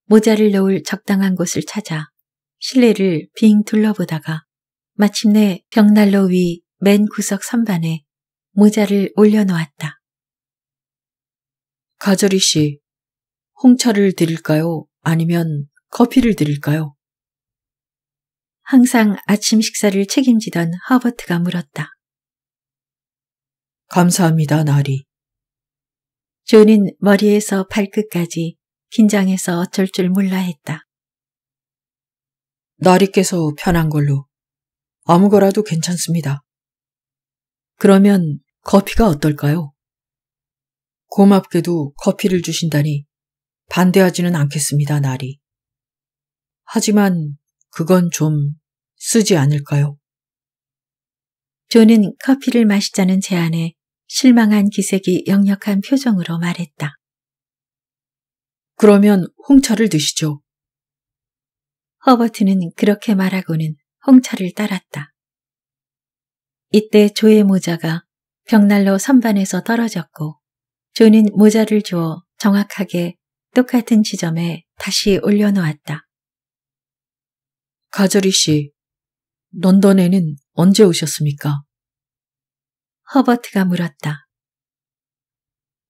모자를 놓을 적당한 곳을 찾아 실내를 빙 둘러보다가 마침내 벽난로 위 맨 구석 선반에 모자를 올려놓았다. 가저리 씨, 홍차를 드릴까요? 아니면 커피를 드릴까요? 항상 아침 식사를 책임지던 허버트가 물었다. 감사합니다, 나리. 존은 머리에서 발끝까지 긴장해서 어쩔 줄 몰라 했다. 나리께서 편한 걸로 아무거라도 괜찮습니다. 그러면 커피가 어떨까요? 고맙게도 커피를 주신다니 반대하지는 않겠습니다, 나리. 하지만 그건 좀 쓰지 않을까요? 존은 커피를 마시자는 제안에 실망한 기색이 역력한 표정으로 말했다. 그러면 홍차를 드시죠. 허버트는 그렇게 말하고는 홍차를 따랐다. 이때 조의 모자가 벽난로 선반에서 떨어졌고 조는 모자를 주어 정확하게 똑같은 지점에 다시 올려놓았다. 가저리 씨, 런던에는 언제 오셨습니까? 허버트가 물었다.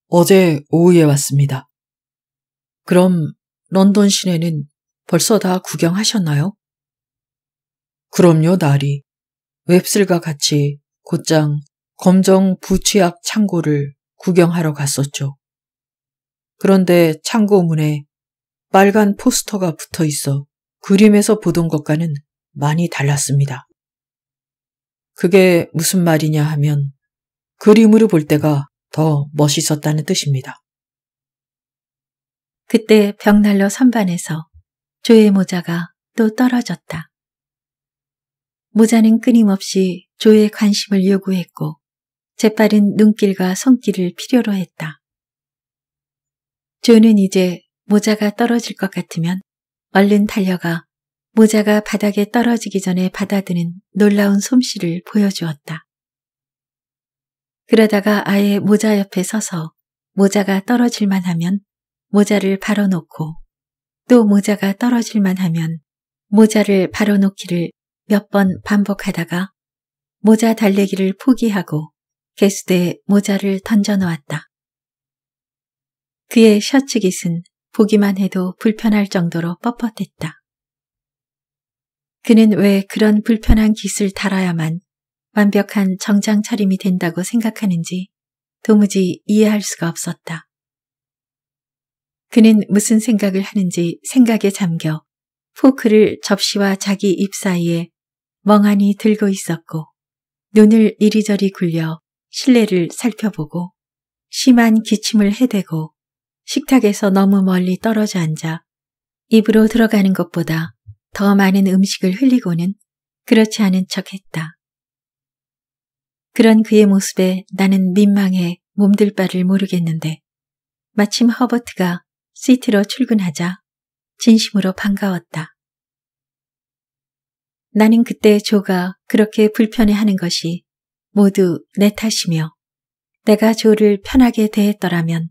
어제 오후에 왔습니다. 그럼 런던 시내는 벌써 다 구경하셨나요? 그럼요, 나리. 웹슬과 같이 곧장 검정 부취약 창고를 구경하러 갔었죠. 그런데 창고 문에 빨간 포스터가 붙어 있어 그림에서 보던 것과는 많이 달랐습니다. 그게 무슨 말이냐 하면 그림으로 볼 때가 더 멋있었다는 뜻입니다. 그때 벽난로 선반에서 조의 모자가 또 떨어졌다. 모자는 끊임없이 조의 관심을 요구했고 재빠른 눈길과 손길을 필요로 했다. 조는 이제 모자가 떨어질 것 같으면 얼른 달려가 모자가 바닥에 떨어지기 전에 받아드는 놀라운 솜씨를 보여주었다. 그러다가 아예 모자 옆에 서서 모자가 떨어질 만하면 모자를 바로 놓고 또 모자가 떨어질만 하면 모자를 바로 놓기를 몇 번 반복하다가 모자 달래기를 포기하고 개수대에 모자를 던져놓았다. 그의 셔츠깃은 보기만 해도 불편할 정도로 뻣뻣했다. 그는 왜 그런 불편한 깃을 달아야만 완벽한 정장 차림이 된다고 생각하는지 도무지 이해할 수가 없었다. 그는 무슨 생각을 하는지 생각에 잠겨 포크를 접시와 자기 입 사이에 멍하니 들고 있었고 눈을 이리저리 굴려 실내를 살펴보고 심한 기침을 해대고 식탁에서 너무 멀리 떨어져 앉아 입으로 들어가는 것보다 더 많은 음식을 흘리고는 그렇지 않은 척 했다. 그런 그의 모습에 나는 민망해 몸들 바를 모르겠는데 마침 허버트가 시티로 출근하자 진심으로 반가웠다. 나는 그때 조가 그렇게 불편해하는 것이 모두 내 탓이며 내가 조를 편하게 대했더라면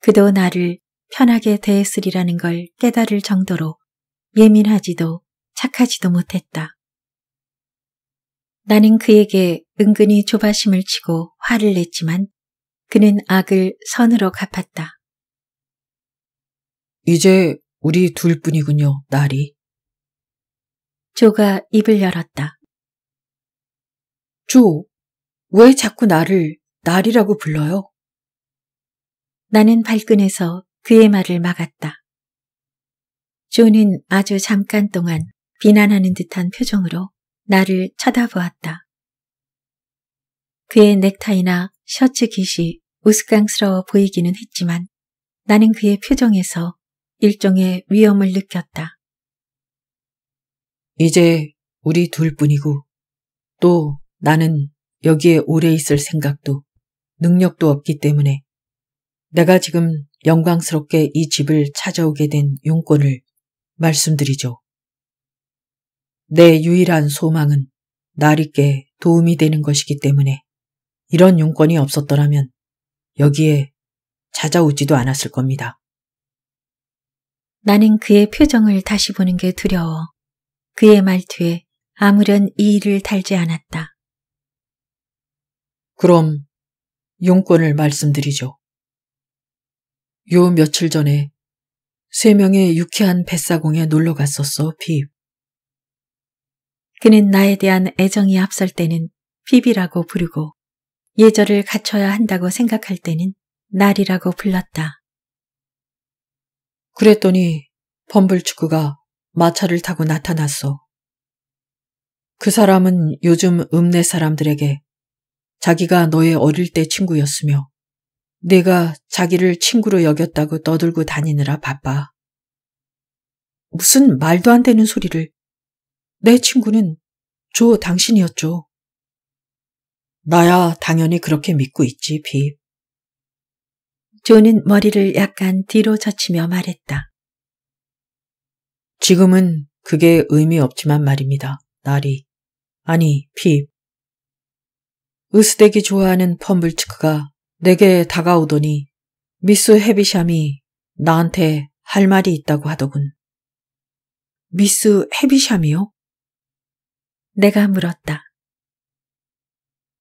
그도 나를 편하게 대했으리라는 걸 깨달을 정도로 예민하지도 착하지도 못했다. 나는 그에게 은근히 조바심을 치고 화를 냈지만 그는 악을 선으로 갚았다. 이제 우리 둘뿐이군요, 날이. 조가 입을 열었다. 조, 왜 자꾸 나를 날이라고 불러요? 나는 발끈해서 그의 말을 막았다. 조는 아주 잠깐 동안 비난하는 듯한 표정으로 나를 쳐다보았다. 그의 넥타이나 셔츠 깃이 우스꽝스러워 보이기는 했지만 나는 그의 표정에서 일종의 위험을 느꼈다. 이제 우리 둘뿐이고 또 나는 여기에 오래 있을 생각도 능력도 없기 때문에 내가 지금 영광스럽게 이 집을 찾아오게 된 용건을 말씀드리죠. 내 유일한 소망은 나리께 도움이 되는 것이기 때문에 이런 용건이 없었더라면 여기에 찾아오지도 않았을 겁니다. 나는 그의 표정을 다시 보는 게 두려워. 그의 말투에 아무런 이의를 달지 않았다. 그럼 용건을 말씀드리죠. 요 며칠 전에 세 명의 유쾌한 뱃사공에 놀러 갔었어, 빕. 그는 나에 대한 애정이 앞설 때는 빕이라고 부르고 예절을 갖춰야 한다고 생각할 때는 날이라고 불렀다. 그랬더니 범블축구가 마차를 타고 나타났어. 그 사람은 요즘 읍내 사람들에게 자기가 너의 어릴 때 친구였으며 내가 자기를 친구로 여겼다고 떠들고 다니느라 바빠. 무슨 말도 안 되는 소리를. 내 친구는 조 당신이었죠. 나야 당연히 그렇게 믿고 있지, 비. 존은 머리를 약간 뒤로 젖히며 말했다. 지금은 그게 의미 없지만 말입니다. 나리. 아니, 핍. 으스덱이 좋아하는 펌블츠크가 내게 다가오더니 미스 헤비샴이 나한테 할 말이 있다고 하더군. 미스 헤비샴이요? 내가 물었다.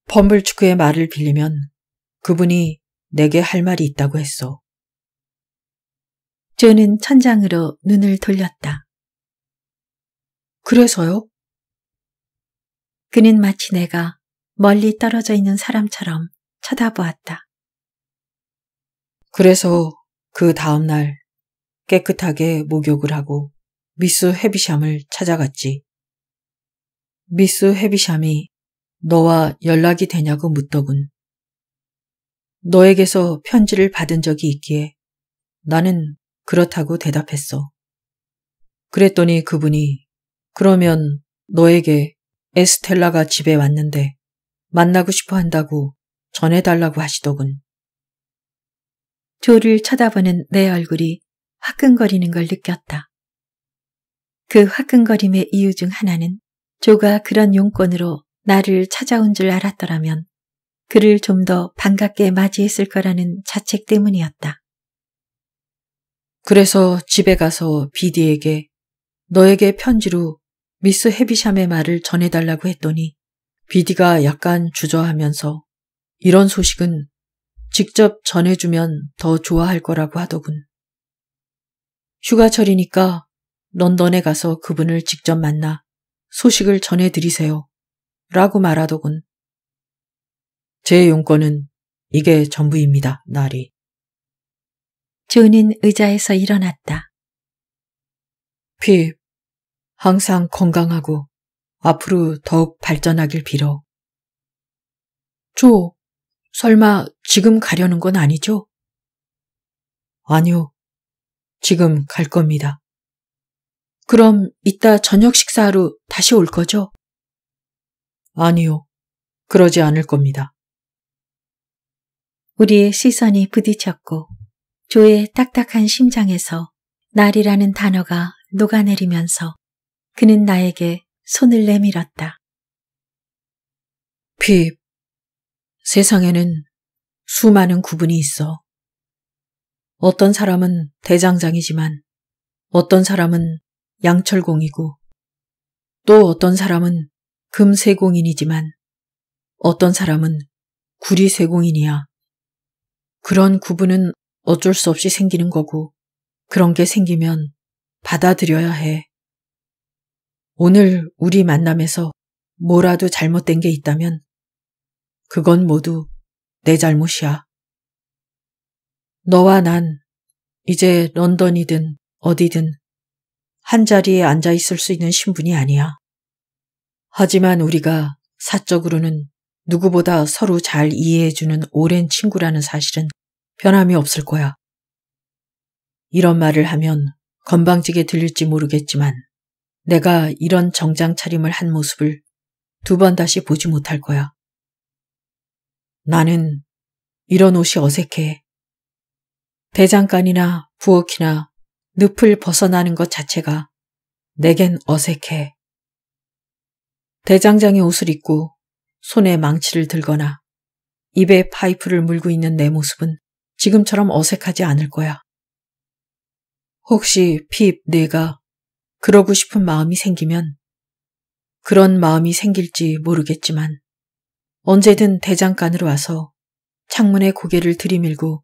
펌블츠크의 말을 빌리면 그분이 내게 할 말이 있다고 했어 조는 천장으로 눈을 돌렸다. 그래서요? 그는 마치 내가 멀리 떨어져 있는 사람처럼 쳐다보았다. 그래서 그 다음날 깨끗하게 목욕을 하고 미스 헤비샴을 찾아갔지. 미스 헤비샴이 너와 연락이 되냐고 묻더군. 너에게서 편지를 받은 적이 있기에 나는 그렇다고 대답했어. 그랬더니 그분이 그러면 너에게 에스텔라가 집에 왔는데 만나고 싶어 한다고 전해달라고 하시더군. 조를 쳐다보는 내 얼굴이 화끈거리는 걸 느꼈다. 그 화끈거림의 이유 중 하나는 조가 그런 용건으로 나를 찾아온 줄 알았더라면 그를 좀 더 반갑게 맞이했을 거라는 자책 때문이었다. 그래서 집에 가서 비디에게 너에게 편지로 미스 헤비샴의 말을 전해달라고 했더니 비디가 약간 주저하면서 이런 소식은 직접 전해주면 더 좋아할 거라고 하더군. 휴가철이니까 런던에 가서 그분을 직접 만나 소식을 전해드리세요. 라고 말하더군. 제 용건은 이게 전부입니다, 나리. 존은 의자에서 일어났다. 피, 항상 건강하고 앞으로 더욱 발전하길 빌어. 조, 설마 지금 가려는 건 아니죠? 아니요, 지금 갈 겁니다. 그럼 이따 저녁 식사하러 다시 올 거죠? 아니요, 그러지 않을 겁니다. 우리의 시선이 부딪혔고 조의 딱딱한 심장에서 날이라는 단어가 녹아내리면서 그는 나에게 손을 내밀었다. 핍, 세상에는 수많은 구분이 있어. 어떤 사람은 대장장이지만 어떤 사람은 양철공이고 또 어떤 사람은 금세공인이지만 어떤 사람은 구리세공인이야. 그런 구분은 어쩔 수 없이 생기는 거고 그런 게 생기면 받아들여야 해. 오늘 우리 만남에서 뭐라도 잘못된 게 있다면 그건 모두 내 잘못이야. 너와 난 이제 런던이든 어디든 한 자리에 앉아 있을 수 있는 신분이 아니야. 하지만 우리가 사적으로는 누구보다 서로 잘 이해해주는 오랜 친구라는 사실은 변함이 없을 거야. 이런 말을 하면 건방지게 들릴지 모르겠지만 내가 이런 정장 차림을 한 모습을 두 번 다시 보지 못할 거야. 나는 이런 옷이 어색해. 대장간이나 부엌이나 늪을 벗어나는 것 자체가 내겐 어색해. 대장장의 옷을 입고 손에 망치를 들거나 입에 파이프를 물고 있는 내 모습은 지금처럼 어색하지 않을 거야. 혹시 핍 내가 그러고 싶은 마음이 생기면 그런 마음이 생길지 모르겠지만 언제든 대장간으로 와서 창문에 고개를 들이밀고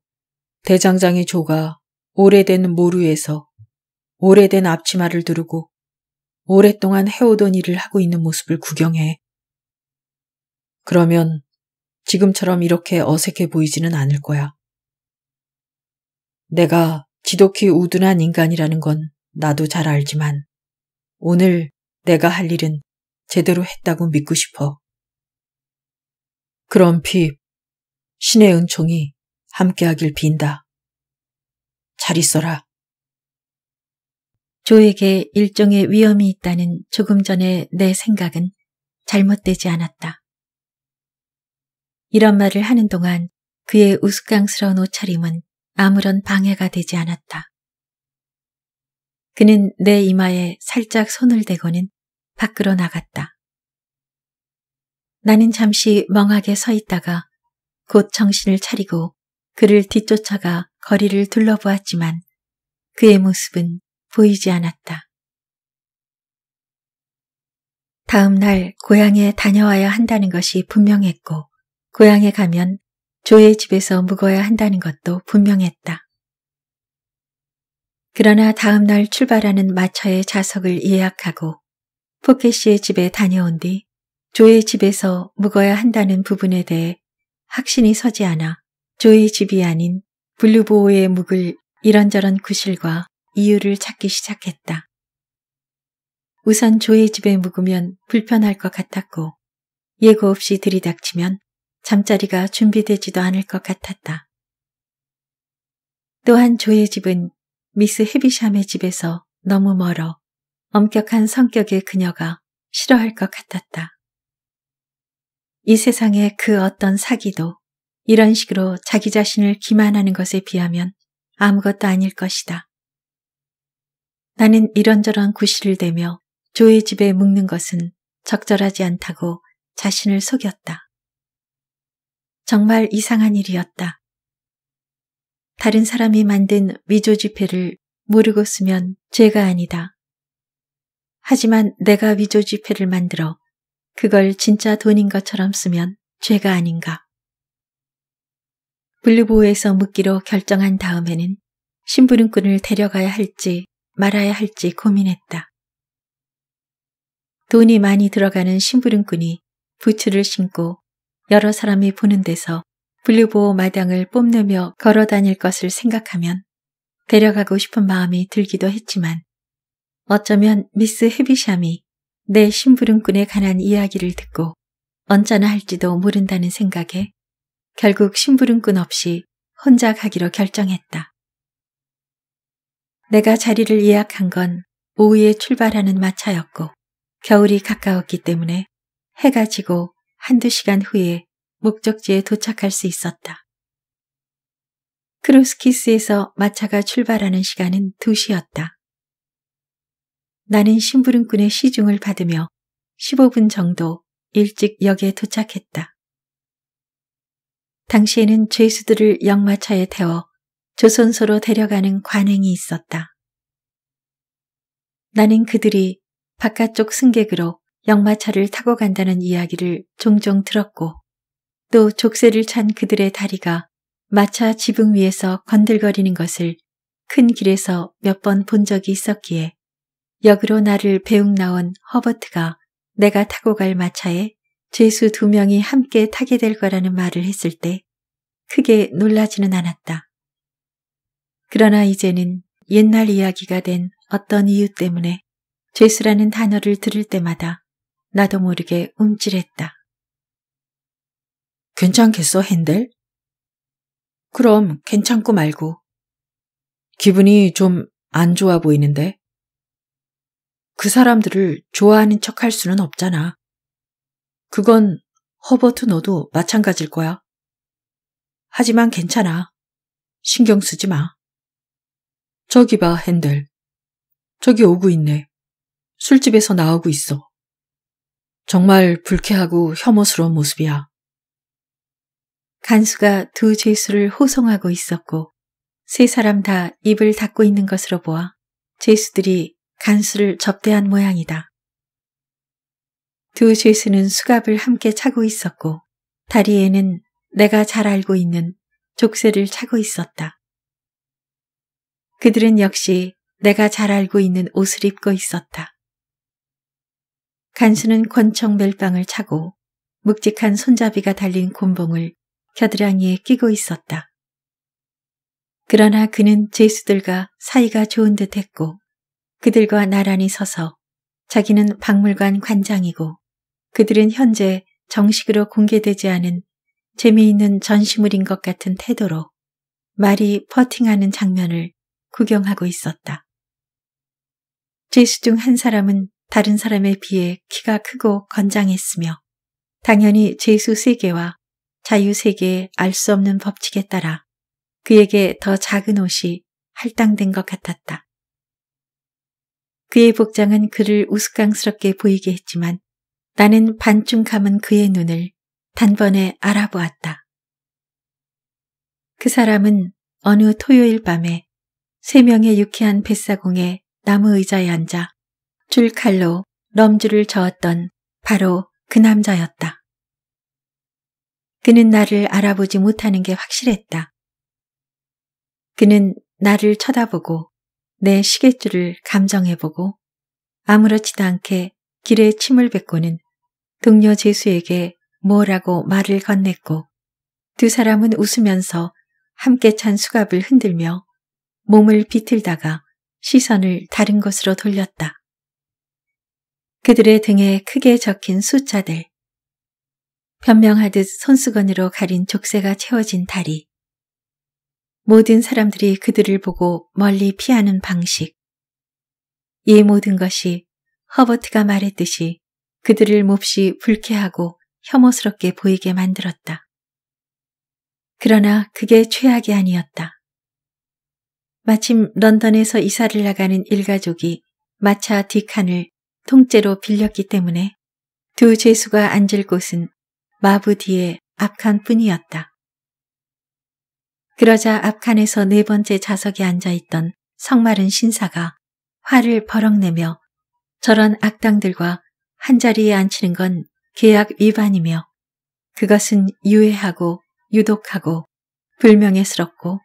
대장장의 조가 오래된 모루에서 오래된 앞치마를 두르고 오랫동안 해오던 일을 하고 있는 모습을 구경해 그러면 지금처럼 이렇게 어색해 보이지는 않을 거야. 내가 지독히 우둔한 인간이라는 건 나도 잘 알지만 오늘 내가 할 일은 제대로 했다고 믿고 싶어. 그럼 핍, 신의 은총이 함께하길 빈다. 잘 있어라. 조에게 일종의 위험이 있다는 조금 전의 내 생각은 잘못되지 않았다. 이런 말을 하는 동안 그의 우스꽝스러운 옷차림은 아무런 방해가 되지 않았다. 그는 내 이마에 살짝 손을 대고는 밖으로 나갔다. 나는 잠시 멍하게 서 있다가 곧 정신을 차리고 그를 뒤쫓아가 거리를 둘러보았지만 그의 모습은 보이지 않았다. 다음 날 고향에 다녀와야 한다는 것이 분명했고 고향에 가면 조의 집에서 묵어야 한다는 것도 분명했다. 그러나 다음날 출발하는 마차의 좌석을 예약하고 포켓시의 집에 다녀온 뒤 조의 집에서 묵어야 한다는 부분에 대해 확신이 서지 않아 조의 집이 아닌 블루보호의 묵을 이런저런 구실과 이유를 찾기 시작했다. 우선 조의 집에 묵으면 불편할 것 같았고 예고 없이 들이닥치면 잠자리가 준비되지도 않을 것 같았다. 또한 조의 집은 미스 헤비샴의 집에서 너무 멀어 엄격한 성격의 그녀가 싫어할 것 같았다. 이 세상의 그 어떤 사기도 이런 식으로 자기 자신을 기만하는 것에 비하면 아무것도 아닐 것이다. 나는 이런저런 구실을 대며 조의 집에 묵는 것은 적절하지 않다고 자신을 속였다. 정말 이상한 일이었다. 다른 사람이 만든 위조 지폐를 모르고 쓰면 죄가 아니다. 하지만 내가 위조 지폐를 만들어 그걸 진짜 돈인 것처럼 쓰면 죄가 아닌가. 블루보에서 묻기로 결정한 다음에는 심부름꾼을 데려가야 할지 말아야 할지 고민했다. 돈이 많이 들어가는 심부름꾼이 부츠를 신고 여러 사람이 보는 데서 분류보호 마당을 뽐내며 걸어 다닐 것을 생각하면 데려가고 싶은 마음이 들기도 했지만 어쩌면 미스 헤비샴이 내 심부름꾼에 관한 이야기를 듣고 언짢아 할지도 모른다는 생각에 결국 심부름꾼 없이 혼자 가기로 결정했다. 내가 자리를 예약한 건 오후에 출발하는 마차였고 겨울이 가까웠기 때문에 해가 지고 한두 시간 후에 목적지에 도착할 수 있었다. 크로스키스에서 마차가 출발하는 시간은 2시였다. 나는 심부름꾼의 시중을 받으며 15분 정도 일찍 역에 도착했다. 당시에는 죄수들을 역마차에 태워 조선소로 데려가는 관행이 있었다. 나는 그들이 바깥쪽 승객으로 역마차를 타고 간다는 이야기를 종종 들었고 또 족쇄를 찬 그들의 다리가 마차 지붕 위에서 건들거리는 것을 큰 길에서 몇 번 본 적이 있었기에 역으로 나를 배웅 나온 허버트가 내가 타고 갈 마차에 죄수 두 명이 함께 타게 될 거라는 말을 했을 때 크게 놀라지는 않았다. 그러나 이제는 옛날 이야기가 된 어떤 이유 때문에 죄수라는 단어를 들을 때마다 나도 모르게 움찔했다. 괜찮겠어, 핸델? 그럼 괜찮고 말고. 기분이 좀 안 좋아 보이는데. 그 사람들을 좋아하는 척 할 수는 없잖아. 그건 허버트 너도 마찬가지일 거야. 하지만 괜찮아. 신경 쓰지 마. 저기 봐, 핸들. 저기 오고 있네. 술집에서 나오고 있어. 정말 불쾌하고 혐오스러운 모습이야. 간수가 두 죄수를 호송하고 있었고 세 사람 다 입을 닫고 있는 것으로 보아 죄수들이 간수를 접대한 모양이다. 두 죄수는 수갑을 함께 차고 있었고 다리에는 내가 잘 알고 있는 족쇄를 차고 있었다. 그들은 역시 내가 잘 알고 있는 옷을 입고 있었다. 간수는 권총 멜빵을 차고 묵직한 손잡이가 달린 곤봉을 겨드랑이에 끼고 있었다. 그러나 그는 제수들과 사이가 좋은 듯 했고 그들과 나란히 서서 자기는 박물관 관장이고 그들은 현재 정식으로 공개되지 않은 재미있는 전시물인 것 같은 태도로 말이 퍼팅하는 장면을 구경하고 있었다. 제수중 한 사람은 다른 사람에 비해 키가 크고 건장했으며 당연히 제수 세계와 자유 세계의 알 수 없는 법칙에 따라 그에게 더 작은 옷이 할당된 것 같았다. 그의 복장은 그를 우스꽝스럽게 보이게 했지만 나는 반쯤 감은 그의 눈을 단번에 알아보았다. 그 사람은 어느 토요일 밤에 세 명의 유쾌한 뱃사공에 나무 의자에 앉아 줄칼로 럼주를 저었던 바로 그 남자였다. 그는 나를 알아보지 못하는 게 확실했다. 그는 나를 쳐다보고 내 시계줄을 감정해보고 아무렇지도 않게 길에 침을 뱉고는 동료 제수에게 뭐라고 말을 건넸고 두 사람은 웃으면서 함께 찬 수갑을 흔들며 몸을 비틀다가 시선을 다른 곳으로 돌렸다. 그들의 등에 크게 적힌 숫자들, 변명하듯 손수건으로 가린 족쇄가 채워진 다리, 모든 사람들이 그들을 보고 멀리 피하는 방식, 이 모든 것이 허버트가 말했듯이 그들을 몹시 불쾌하고 혐오스럽게 보이게 만들었다. 그러나 그게 최악이 아니었다. 마침 런던에서 이사를 나가는 일가족이 마차 뒷칸을 통째로 빌렸기 때문에 두 죄수가 앉을 곳은 마부 뒤에 앞칸뿐이었다. 그러자 앞칸에서 네 번째 좌석에 앉아있던 성마른 신사가 화를 버럭내며 저런 악당들과 한자리에 앉히는 건 계약 위반이며 그것은 유해하고 유독하고 불명예스럽고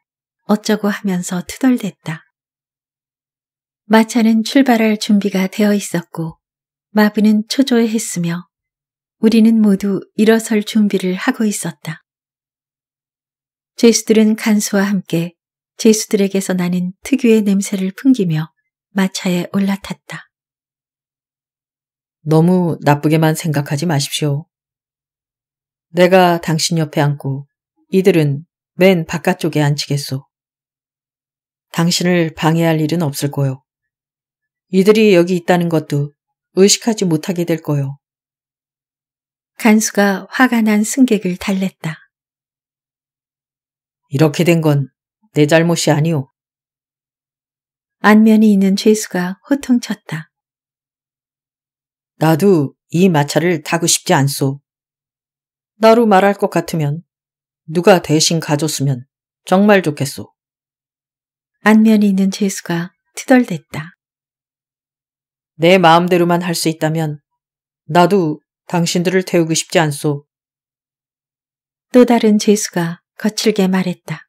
어쩌고 하면서 투덜댔다. 마차는 출발할 준비가 되어 있었고 마비는 초조해했으며 우리는 모두 일어설 준비를 하고 있었다. 제수들은 간수와 함께 제수들에게서 나는 특유의 냄새를 풍기며 마차에 올라탔다. 너무 나쁘게만 생각하지 마십시오. 내가 당신 옆에 앉고 이들은 맨 바깥쪽에 앉히겠소. 당신을 방해할 일은 없을 거요. 이들이 여기 있다는 것도 의식하지 못하게 될 거요. 간수가 화가 난 승객을 달랬다. 이렇게 된 건 내 잘못이 아니오. 안면이 있는 죄수가 호통쳤다. 나도 이 마차를 타고 싶지 않소. 나로 말할 것 같으면 누가 대신 가줬으면 정말 좋겠소. 안면이 있는 죄수가 투덜댔다. 내 마음대로만 할 수 있다면 나도 당신들을 태우고 싶지 않소. 또 다른 제수가 거칠게 말했다.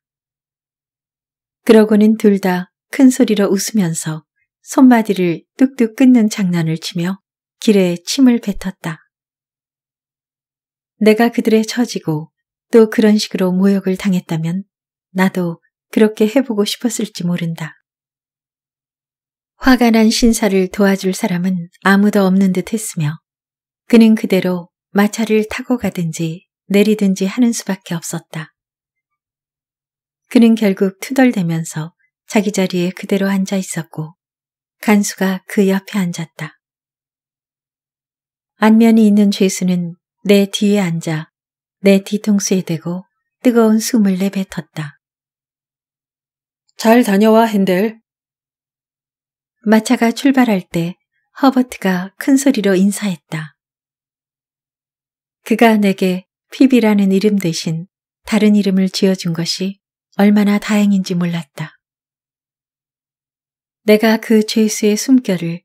그러고는 둘 다 큰 소리로 웃으면서 손마디를 뚝뚝 끊는 장난을 치며 길에 침을 뱉었다. 내가 그들의 처지고 또 그런 식으로 모욕을 당했다면 나도 그렇게 해보고 싶었을지 모른다. 화가 난 신사를 도와줄 사람은 아무도 없는 듯 했으며 그는 그대로 마차를 타고 가든지 내리든지 하는 수밖에 없었다. 그는 결국 투덜대면서 자기 자리에 그대로 앉아 있었고 간수가 그 옆에 앉았다. 안면이 있는 죄수는 내 뒤에 앉아 내 뒤통수에 대고 뜨거운 숨을 내뱉었다. 잘 다녀와 핸델. 마차가 출발할 때 허버트가 큰 소리로 인사했다. 그가 내게 피비라는 이름 대신 다른 이름을 지어준 것이 얼마나 다행인지 몰랐다. 내가 그 죄수의 숨결을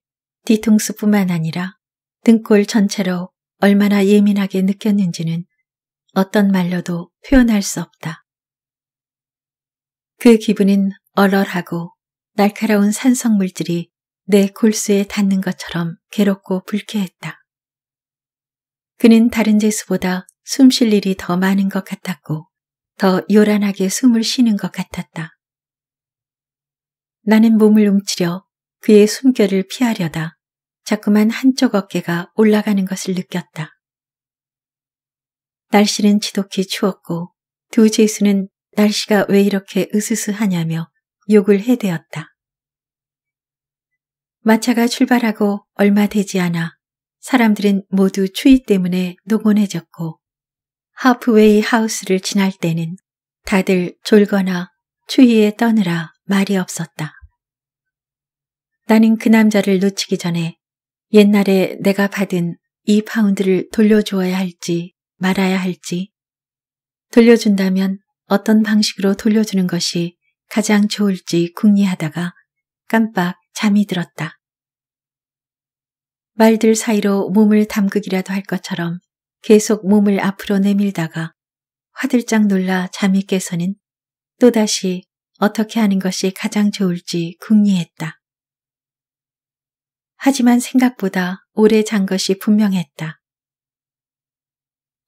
뒤통수뿐만 아니라 등골 전체로 얼마나 예민하게 느꼈는지는 어떤 말로도 표현할 수 없다. 그 기분은 얼얼하고 날카로운 산성물질이 내 골수에 닿는 것처럼 괴롭고 불쾌했다. 그는 다른 제수보다 숨 쉴 일이 더 많은 것 같았고 더 요란하게 숨을 쉬는 것 같았다. 나는 몸을 움츠려 그의 숨결을 피하려다 자꾸만 한쪽 어깨가 올라가는 것을 느꼈다. 날씨는 지독히 추웠고 두 제수는 날씨가 왜 이렇게 으스스하냐며 욕을 해대었다. 마차가 출발하고 얼마 되지 않아 사람들은 모두 추위 때문에 노곤해졌고 하프웨이 하우스를 지날 때는 다들 졸거나 추위에 떠느라 말이 없었다. 나는 그 남자를 놓치기 전에 옛날에 내가 받은 이 파운드를 돌려주어야 할지 말아야 할지 돌려준다면 어떤 방식으로 돌려주는 것이 가장 좋을지 궁리하다가 깜빡 잠이 들었다. 말들 사이로 몸을 담그기라도 할 것처럼 계속 몸을 앞으로 내밀다가 화들짝 놀라 잠이 깨서는 또다시 어떻게 하는 것이 가장 좋을지 궁리했다. 하지만 생각보다 오래 잔 것이 분명했다.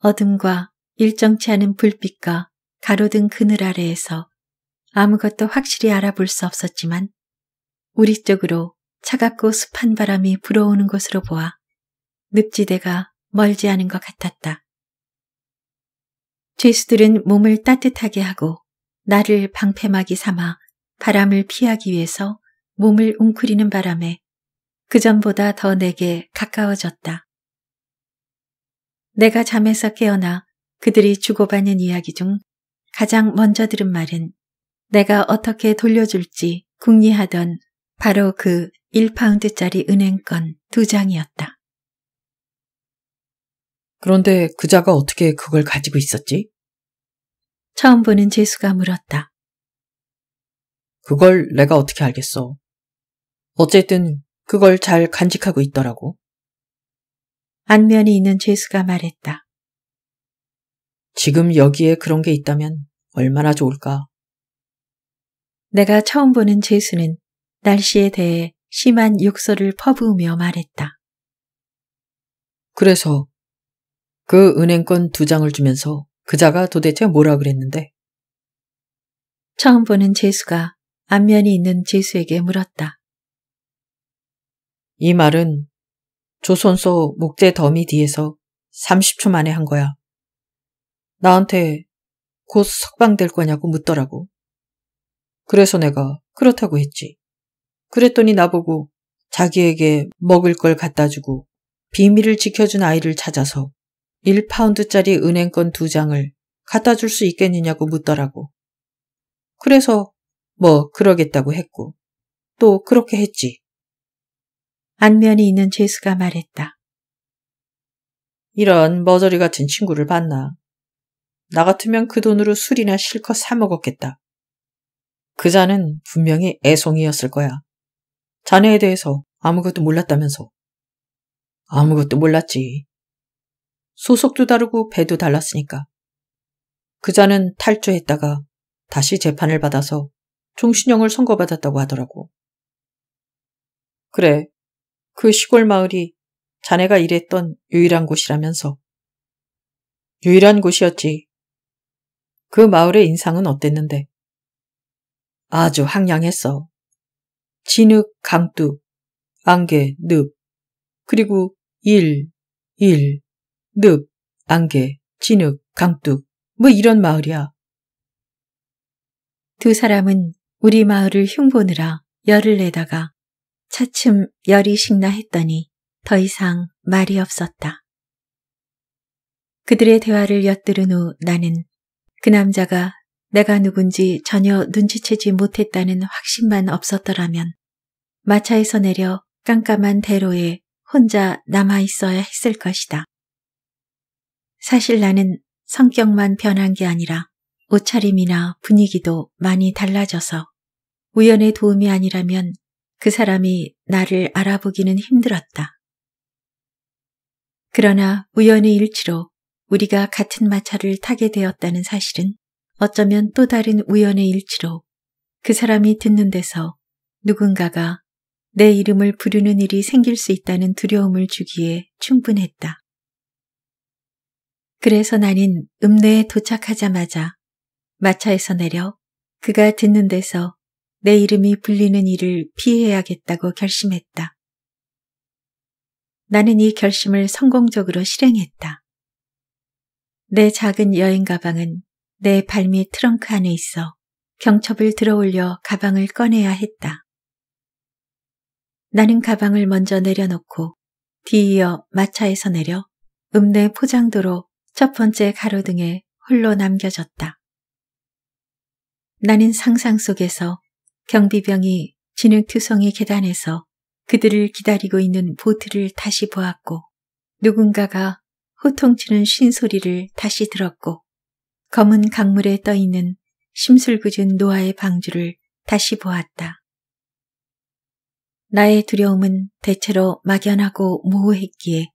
어둠과 일정치 않은 불빛과 가로등 그늘 아래에서 아무것도 확실히 알아볼 수 없었지만 우리 쪽으로 차갑고 습한 바람이 불어오는 것으로 보아 늪지대가 멀지 않은 것 같았다. 죄수들은 몸을 따뜻하게 하고 나를 방패막이 삼아 바람을 피하기 위해서 몸을 웅크리는 바람에 그전보다 더 내게 가까워졌다. 내가 잠에서 깨어나 그들이 주고받는 이야기 중 가장 먼저 들은 말은 내가 어떻게 돌려줄지 궁리하던 바로 그 1파운드짜리 은행권 두 장이었다. 그런데 그자가 어떻게 그걸 가지고 있었지? 처음 보는 재수가 물었다. 그걸 내가 어떻게 알겠어. 어쨌든 그걸 잘 간직하고 있더라고. 안면이 있는 재수가 말했다. 지금 여기에 그런 게 있다면 얼마나 좋을까. 내가 처음 보는 재수는 날씨에 대해 심한 욕설을 퍼부으며 말했다. 그래서 그 은행권 두 장을 주면서 그자가 도대체 뭐라 그랬는데? 처음 보는 재수가 안면이 있는 재수에게 물었다. 이 말은 조선소 목재 더미 뒤에서 30초 만에 한 거야. 나한테 곧 석방될 거냐고 묻더라고. 그래서 내가 그렇다고 했지. 그랬더니 나보고 자기에게 먹을 걸 갖다 주고 비밀을 지켜준 아이를 찾아서 1파운드짜리 은행권 두 장을 갖다 줄 수 있겠느냐고 묻더라고. 그래서 뭐 그러겠다고 했고 또 그렇게 했지. 안면이 있는 제스가 말했다. 이런 머저리 같은 친구를 봤나. 나 같으면 그 돈으로 술이나 실컷 사 먹었겠다. 그자는 분명히 애송이였을 거야. 자네에 대해서 아무것도 몰랐다면서. 아무것도 몰랐지. 소속도 다르고 배도 달랐으니까. 그자는 탈주했다가 다시 재판을 받아서 종신형을 선고받았다고 하더라고. 그래, 그 시골 마을이 자네가 일했던 유일한 곳이라면서. 유일한 곳이었지. 그 마을의 인상은 어땠는데? 아주 황량했어. 진흙 강둑, 안개 늪, 그리고 일, 일, 늪, 안개, 진흙, 강둑, 뭐 이런 마을이야. 두 사람은 우리 마을을 흉보느라 열을 내다가 차츰 열이 식나 했더니 더 이상 말이 없었다. 그들의 대화를 엿들은 후 나는 그 남자가 내가 누군지 전혀 눈치채지 못했다는 확신만 없었더라면 마차에서 내려 깜깜한 대로에 혼자 남아 있어야 했을 것이다. 사실 나는 성격만 변한 게 아니라 옷차림이나 분위기도 많이 달라져서 우연의 도움이 아니라면 그 사람이 나를 알아보기는 힘들었다. 그러나 우연의 일치로 우리가 같은 마차를 타게 되었다는 사실은 어쩌면 또 다른 우연의 일치로 그 사람이 듣는 데서 누군가가 내 이름을 부르는 일이 생길 수 있다는 두려움을 주기에 충분했다. 그래서 나는 읍내에 도착하자마자 마차에서 내려 그가 듣는 데서 내 이름이 불리는 일을 피해야겠다고 결심했다. 나는 이 결심을 성공적으로 실행했다. 내 작은 여행 가방은 내 발밑 트렁크 안에 있어 경첩을 들어올려 가방을 꺼내야 했다. 나는 가방을 먼저 내려놓고 뒤이어 마차에서 내려 읍내 포장도로 첫 번째 가로등에 홀로 남겨졌다. 나는 상상 속에서 경비병이 진흙투성이 계단에서 그들을 기다리고 있는 보트를 다시 보았고 누군가가 호통치는 쉰소리를 다시 들었고 검은 강물에 떠있는 심술궂은 노아의 방주를 다시 보았다. 나의 두려움은 대체로 막연하고 모호했기에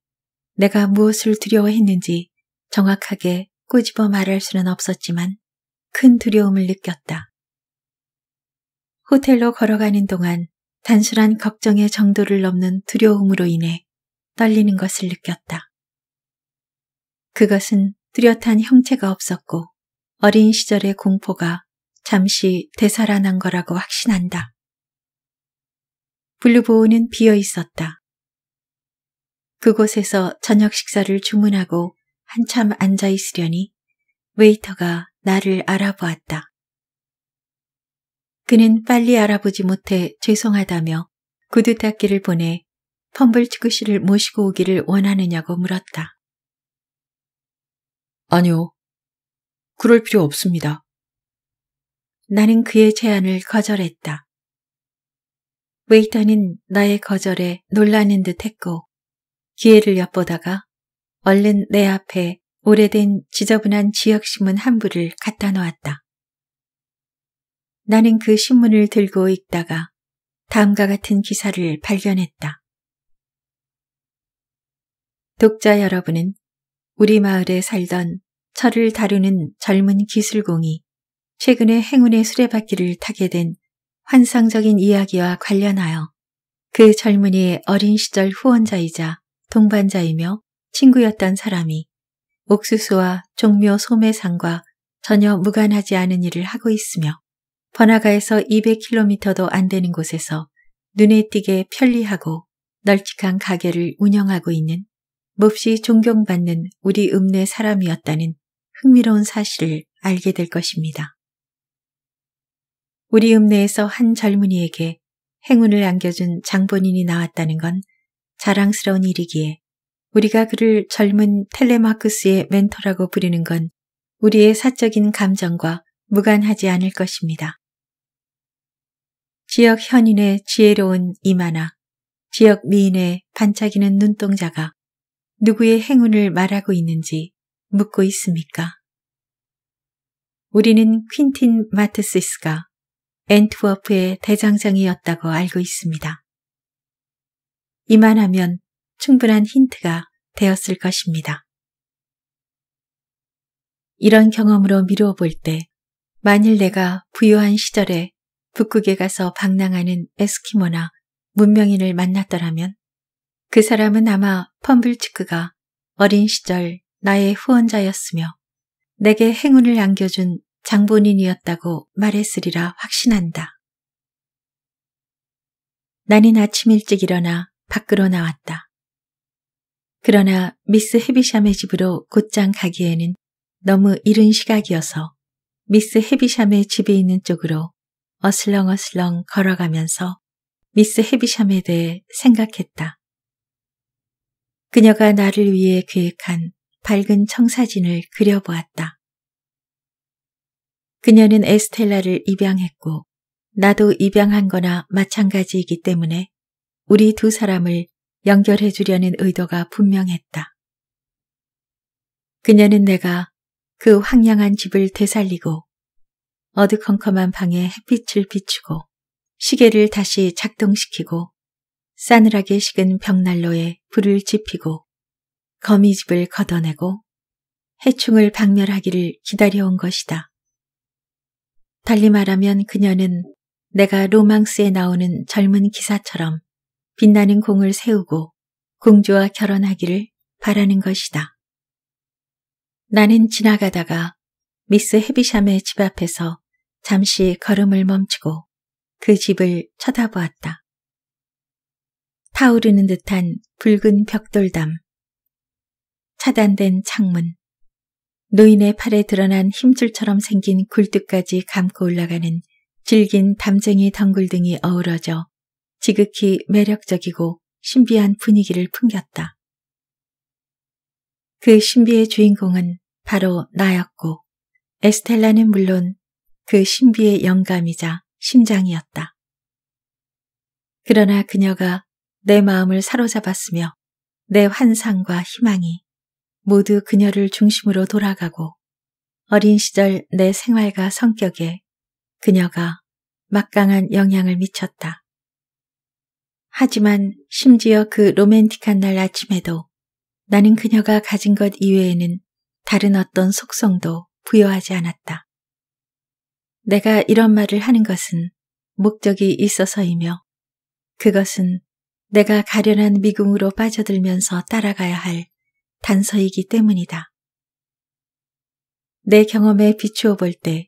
내가 무엇을 두려워했는지 정확하게 꼬집어 말할 수는 없었지만 큰 두려움을 느꼈다. 호텔로 걸어가는 동안 단순한 걱정의 정도를 넘는 두려움으로 인해 떨리는 것을 느꼈다. 그것은 뚜렷한 형체가 없었고 어린 시절의 공포가 잠시 되살아난 거라고 확신한다. 블루보우는 비어 있었다. 그곳에서 저녁 식사를 주문하고 한참 앉아 있으려니 웨이터가 나를 알아보았다. 그는 빨리 알아보지 못해 죄송하다며 구두 닦기를 보내 펌블치구 시를 모시고 오기를 원하느냐고 물었다. 아니요. 그럴 필요 없습니다. 나는 그의 제안을 거절했다. 웨이터는 나의 거절에 놀라는 듯 했고 기회를 엿보다가 얼른 내 앞에 오래된 지저분한 지역신문 한 부를 갖다 놓았다. 나는 그 신문을 들고 읽다가 다음과 같은 기사를 발견했다. 독자 여러분은 우리 마을에 살던 철을 다루는 젊은 기술공이 최근에 행운의 수레바퀴를 타게 된 환상적인 이야기와 관련하여 그 젊은이의 어린 시절 후원자이자 동반자이며 친구였던 사람이 옥수수와 종묘 소매상과 전혀 무관하지 않은 일을 하고 있으며 번화가에서 200km도 안 되는 곳에서 눈에 띄게 편리하고 널찍한 가게를 운영하고 있는 몹시 존경받는 우리 읍내 사람이었다는 흥미로운 사실을 알게 될 것입니다. 우리 읍내에서 한 젊은이에게 행운을 안겨준 장본인이 나왔다는 건 자랑스러운 일이기에 우리가 그를 젊은 텔레마크스의 멘토라고 부르는 건 우리의 사적인 감정과 무관하지 않을 것입니다. 지역 현인의 지혜로운 이마나 지역 미인의 반짝이는 눈동자가 누구의 행운을 말하고 있는지 묻고 있습니까? 우리는 퀸틴 마트시스가 앤트워프의 대장장이었다고 알고 있습니다. 이만하면 충분한 힌트가 되었을 것입니다. 이런 경험으로 미루어 볼 때 만일 내가 부유한 시절에 북극에 가서 방랑하는 에스키모나 문명인을 만났더라면 그 사람은 아마 펌블치크가 어린 시절 나의 후원자였으며 내게 행운을 안겨준 장본인이었다고 말했으리라 확신한다. 나는 아침 일찍 일어나 밖으로 나왔다. 그러나 미스 헤비샴의 집으로 곧장 가기에는 너무 이른 시각이어서 미스 헤비샴의 집이 있는 쪽으로 어슬렁어슬렁 걸어가면서 미스 헤비샴에 대해 생각했다. 그녀가 나를 위해 계획한 밝은 청사진을 그려보았다. 그녀는 에스텔라를 입양했고 나도 입양한 거나 마찬가지이기 때문에 우리 두 사람을 연결해 주려는 의도가 분명했다. 그녀는 내가 그 황량한 집을 되살리고 어두컴컴한 방에 햇빛을 비추고 시계를 다시 작동시키고 싸늘하게 식은 벽난로에 불을 지피고 거미집을 걷어내고 해충을 박멸하기를 기다려온 것이다. 달리 말하면 그녀는 내가 로망스에 나오는 젊은 기사처럼 빛나는 공을 세우고 공주와 결혼하기를 바라는 것이다. 나는 지나가다가 미스 헤비샴의 집 앞에서 잠시 걸음을 멈추고 그 집을 쳐다보았다. 타오르는 듯한 붉은 벽돌담, 차단된 창문, 노인의 팔에 드러난 힘줄처럼 생긴 굴뚝까지 감고 올라가는 질긴 담쟁이 덩굴 등이 어우러져 지극히 매력적이고 신비한 분위기를 풍겼다. 그 신비의 주인공은 바로 나였고 에스텔라는 물론 그 신비의 영감이자 심장이었다. 그러나 그녀가 내 마음을 사로잡았으며 내 환상과 희망이 모두 그녀를 중심으로 돌아가고 어린 시절 내 생활과 성격에 그녀가 막강한 영향을 미쳤다. 하지만 심지어 그 로맨틱한 날 아침에도 나는 그녀가 가진 것 이외에는 다른 어떤 속성도 부여하지 않았다. 내가 이런 말을 하는 것은 목적이 있어서이며 그것은 내가 가련한 미궁으로 빠져들면서 따라가야 할 단서이기 때문이다. 내 경험에 비추어 볼 때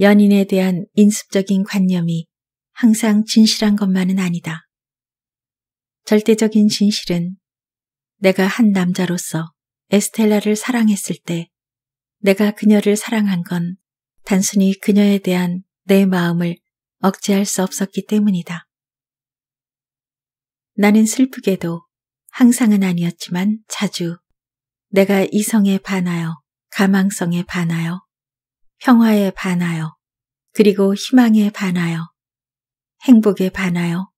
연인에 대한 인습적인 관념이 항상 진실한 것만은 아니다. 절대적인 진실은 내가 한 남자로서 에스텔라를 사랑했을 때 내가 그녀를 사랑한 건 단순히 그녀에 대한 내 마음을 억제할 수 없었기 때문이다. 나는 슬프게도 항상은 아니었지만 자주 내가 이성에 반하여 가망성에 반하여 평화에 반하여 그리고 희망에 반하여 행복에 반하여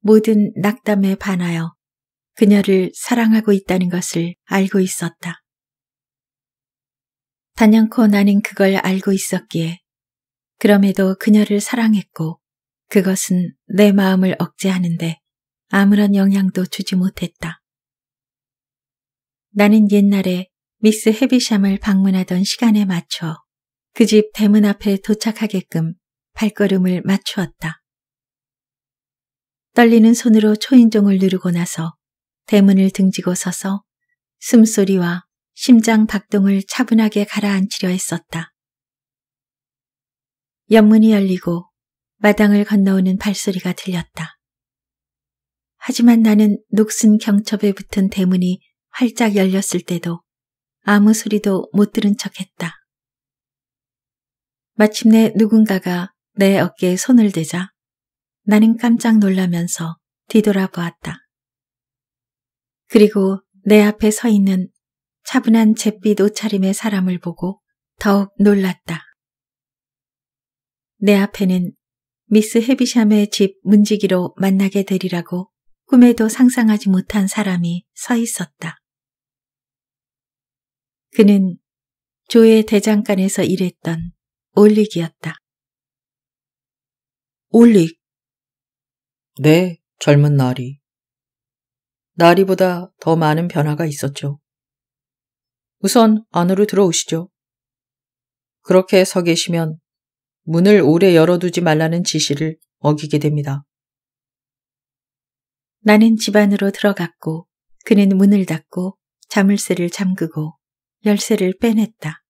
모든 낙담에 반하여 그녀를 사랑하고 있다는 것을 알고 있었다. 단연코 나는 그걸 알고 있었기에 그럼에도 그녀를 사랑했고 그것은 내 마음을 억제하는데 아무런 영향도 주지 못했다. 나는 옛날에 미스 헤비샴을 방문하던 시간에 맞춰 그 집 대문 앞에 도착하게끔 발걸음을 맞추었다. 떨리는 손으로 초인종을 누르고 나서 대문을 등지고 서서 숨소리와 심장 박동을 차분하게 가라앉히려 했었다. 옆문이 열리고 마당을 건너오는 발소리가 들렸다. 하지만 나는 녹슨 경첩에 붙은 대문이 활짝 열렸을 때도 아무 소리도 못 들은 척했다. 마침내 누군가가 내 어깨에 손을 대자 나는 깜짝 놀라면서 뒤돌아 보았다. 그리고 내 앞에 서 있는 차분한 잿빛 옷차림의 사람을 보고 더욱 놀랐다. 내 앞에는 미스 헤비샴의 집 문지기로 만나게 되리라고 꿈에도 상상하지 못한 사람이 서 있었다. 그는 조의 대장간에서 일했던 올릭이었다. 올릭. 네, 젊은 나리. 나리보다 더 많은 변화가 있었죠. 우선 안으로 들어오시죠. 그렇게 서 계시면 문을 오래 열어두지 말라는 지시를 어기게 됩니다. 나는 집 안으로 들어갔고 그는 문을 닫고 자물쇠를 잠그고 열쇠를 빼냈다.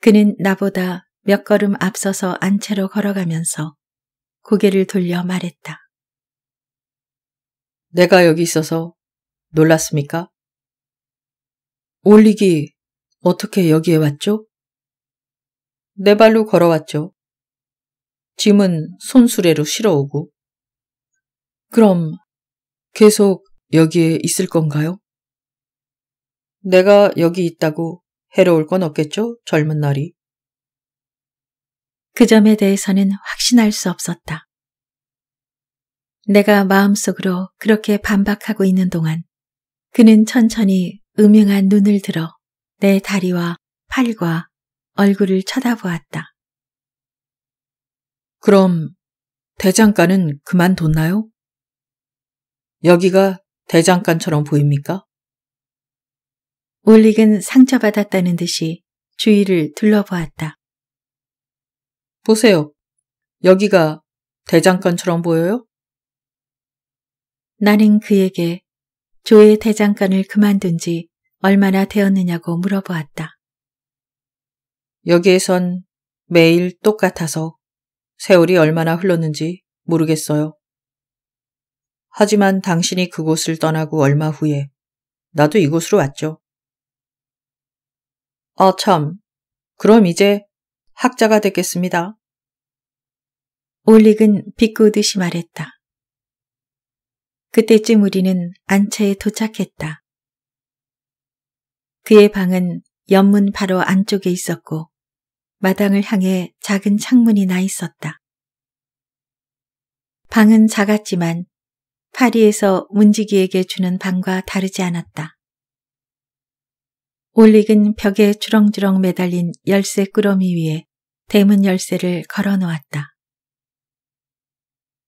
그는 나보다 몇 걸음 앞서서 안채로 걸어가면서 고개를 돌려 말했다. 내가 여기 있어서 놀랐습니까? 올리기 어떻게 여기에 왔죠? 내 발로 걸어왔죠. 짐은 손수레로 실어오고 그럼 계속 여기에 있을 건가요? 내가 여기 있다고 해로울 건 없겠죠, 젊은 날이. 그 점에 대해서는 확신할 수 없었다. 내가 마음속으로 그렇게 반박하고 있는 동안 그는 천천히 음흉한 눈을 들어 내 다리와 팔과 얼굴을 쳐다보았다. 그럼 대장가는 그만뒀나요? 여기가 대장간처럼 보입니까? 올릭은 상처받았다는 듯이 주위를 둘러보았다. 보세요. 여기가 대장간처럼 보여요? 나는 그에게 조의 대장간을 그만둔 지 얼마나 되었느냐고 물어보았다. 여기에선 매일 똑같아서 세월이 얼마나 흘렀는지 모르겠어요. 하지만 당신이 그곳을 떠나고 얼마 후에 나도 이곳으로 왔죠. 아, 참. 그럼 이제 학자가 됐겠습니다. 올릭은 비꼬듯이 말했다. 그때쯤 우리는 안채에 도착했다. 그의 방은 연문 바로 안쪽에 있었고 마당을 향해 작은 창문이 나 있었다. 방은 작았지만 파리에서 문지기에게 주는 방과 다르지 않았다. 올릭은 벽에 주렁주렁 매달린 열쇠 꾸러미 위에 대문 열쇠를 걸어 놓았다.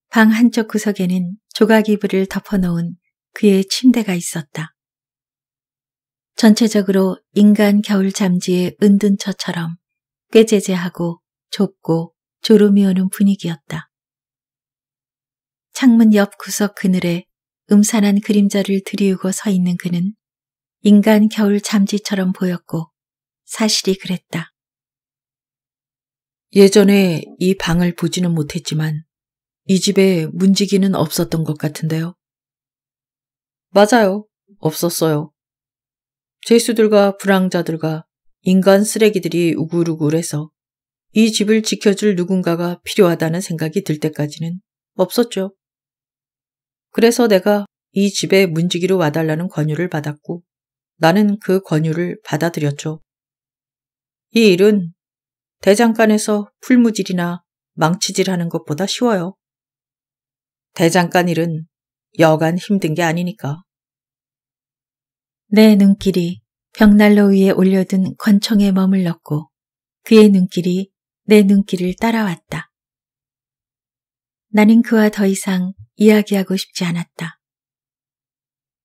방 한쪽 구석에는 조각 이불을 덮어놓은 그의 침대가 있었다. 전체적으로 인간 겨울 잠지의 은둔처처럼 꾀제제하고 좁고 졸음이 오는 분위기였다. 창문 옆 구석 그늘에 음산한 그림자를 들이우고 서 있는 그는 인간 겨울 잠지처럼 보였고 사실이 그랬다. 예전에 이 방을 보지는 못했지만 이 집에 문지기는 없었던 것 같은데요. 맞아요. 없었어요. 죄수들과 불황자들과 인간 쓰레기들이 우글우글해서 이 집을 지켜줄 누군가가 필요하다는 생각이 들 때까지는 없었죠. 그래서 내가 이 집에 문지기로 와달라는 권유를 받았고 나는 그 권유를 받아들였죠. 이 일은 대장간에서 풀무질이나 망치질 하는 것보다 쉬워요. 대장간 일은 여간 힘든 게 아니니까. 내 눈길이 벽난로 위에 올려둔 권총에 머물렀고 그의 눈길이 내 눈길을 따라왔다. 나는 그와 더 이상 이야기하고 싶지 않았다.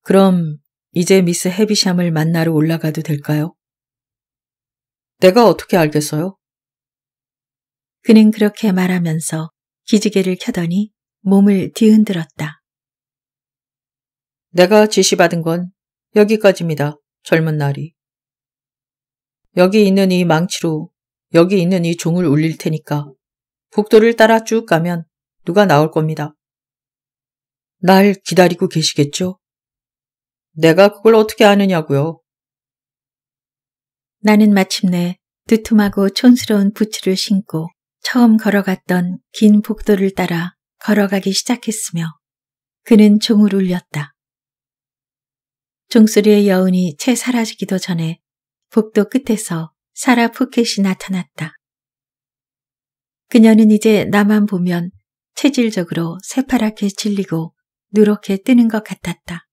그럼 이제 미스 헤비샴을 만나러 올라가도 될까요? 내가 어떻게 알겠어요? 그는 그렇게 말하면서 기지개를 켜더니 몸을 뒤흔들었다. 내가 지시받은 건 여기까지입니다, 젊은 날이. 여기 있는 이 망치로 여기 있는 이 종을 울릴 테니까 북도를 따라 쭉 가면 누가 나올 겁니다. 날 기다리고 계시겠죠? 내가 그걸 어떻게 아느냐고요. 나는 마침내 두툼하고 촌스러운 부츠를 신고 처음 걸어갔던 긴 복도를 따라 걸어가기 시작했으며 그는 종을 울렸다. 종소리의 여운이 채 사라지기도 전에 복도 끝에서 사라 포켓이 나타났다. 그녀는 이제 나만 보면 체질적으로 새파랗게 질리고 누렇게 뜨는 것 같았다.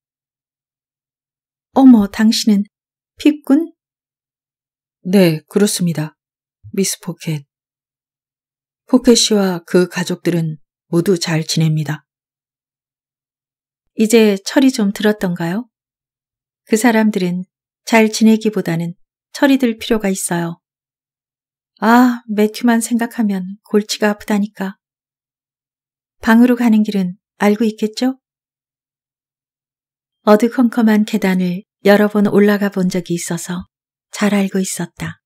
어머, 당신은 핍군? 네, 그렇습니다. 미스 포켓. 포켓 씨와 그 가족들은 모두 잘 지냅니다. 이제 철이 좀 들었던가요? 그 사람들은 잘 지내기보다는 철이 들 필요가 있어요. 아, 매튜만 생각하면 골치가 아프다니까. 방으로 가는 길은 알고 있겠죠? 어두컴컴한 계단을 여러 번 올라가 본 적이 있어서 잘 알고 있었다.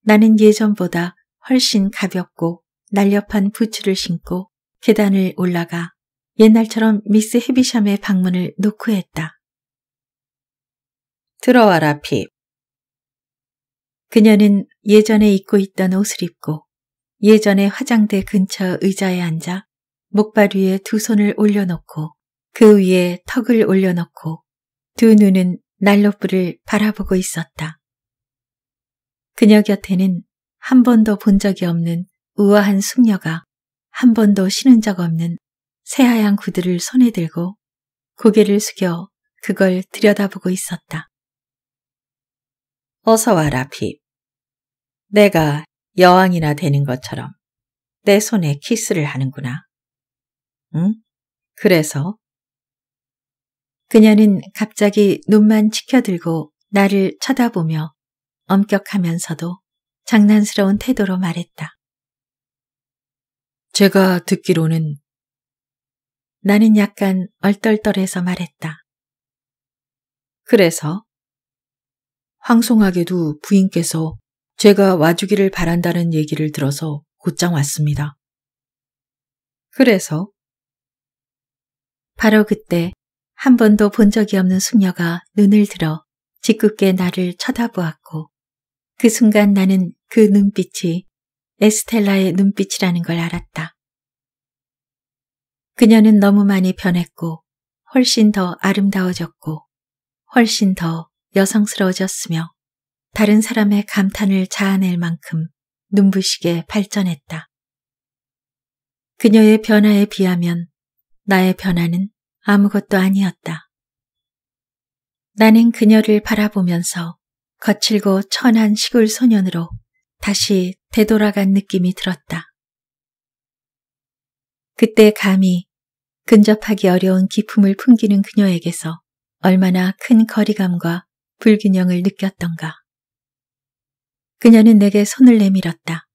나는 예전보다 훨씬 가볍고 날렵한 부츠를 신고 계단을 올라가 옛날처럼 미스 헤비샴의 방문을 노크했다. 들어와라, 핍. 그녀는 예전에 입고 있던 옷을 입고 예전에 화장대 근처 의자에 앉아 목발 위에 두 손을 올려놓고 그 위에 턱을 올려놓고 두 눈은 난로불을 바라보고 있었다. 그녀 곁에는 한 번도 본 적이 없는 우아한 숙녀가 한 번도 신은 적 없는 새하얀 구두를 손에 들고 고개를 숙여 그걸 들여다보고 있었다. 어서 와라, 핍. 내가 여왕이나 되는 것처럼 내 손에 키스를 하는구나. 응? 그래서 그녀는 갑자기 눈만 치켜들고 나를 쳐다보며 엄격하면서도 장난스러운 태도로 말했다. 제가 듣기로는 나는 약간 얼떨떨해서 말했다. 그래서 황송하게도 부인께서 제가 와주기를 바란다는 얘기를 들어서 곧장 왔습니다. 그래서 바로 그때 한 번도 본 적이 없는 숙녀가 눈을 들어 짓궂게 나를 쳐다보았고 그 순간 나는 그 눈빛이 에스텔라의 눈빛이라는 걸 알았다. 그녀는 너무 많이 변했고 훨씬 더 아름다워졌고 훨씬 더 여성스러워졌으며 다른 사람의 감탄을 자아낼 만큼 눈부시게 발전했다. 그녀의 변화에 비하면 나의 변화는 아무것도 아니었다. 나는 그녀를 바라보면서 거칠고 천한 시골 소년으로 다시 되돌아간 느낌이 들었다. 그때 감히 근접하기 어려운 기품을 풍기는 그녀에게서 얼마나 큰 거리감과 불균형을 느꼈던가. 그녀는 내게 손을 내밀었다.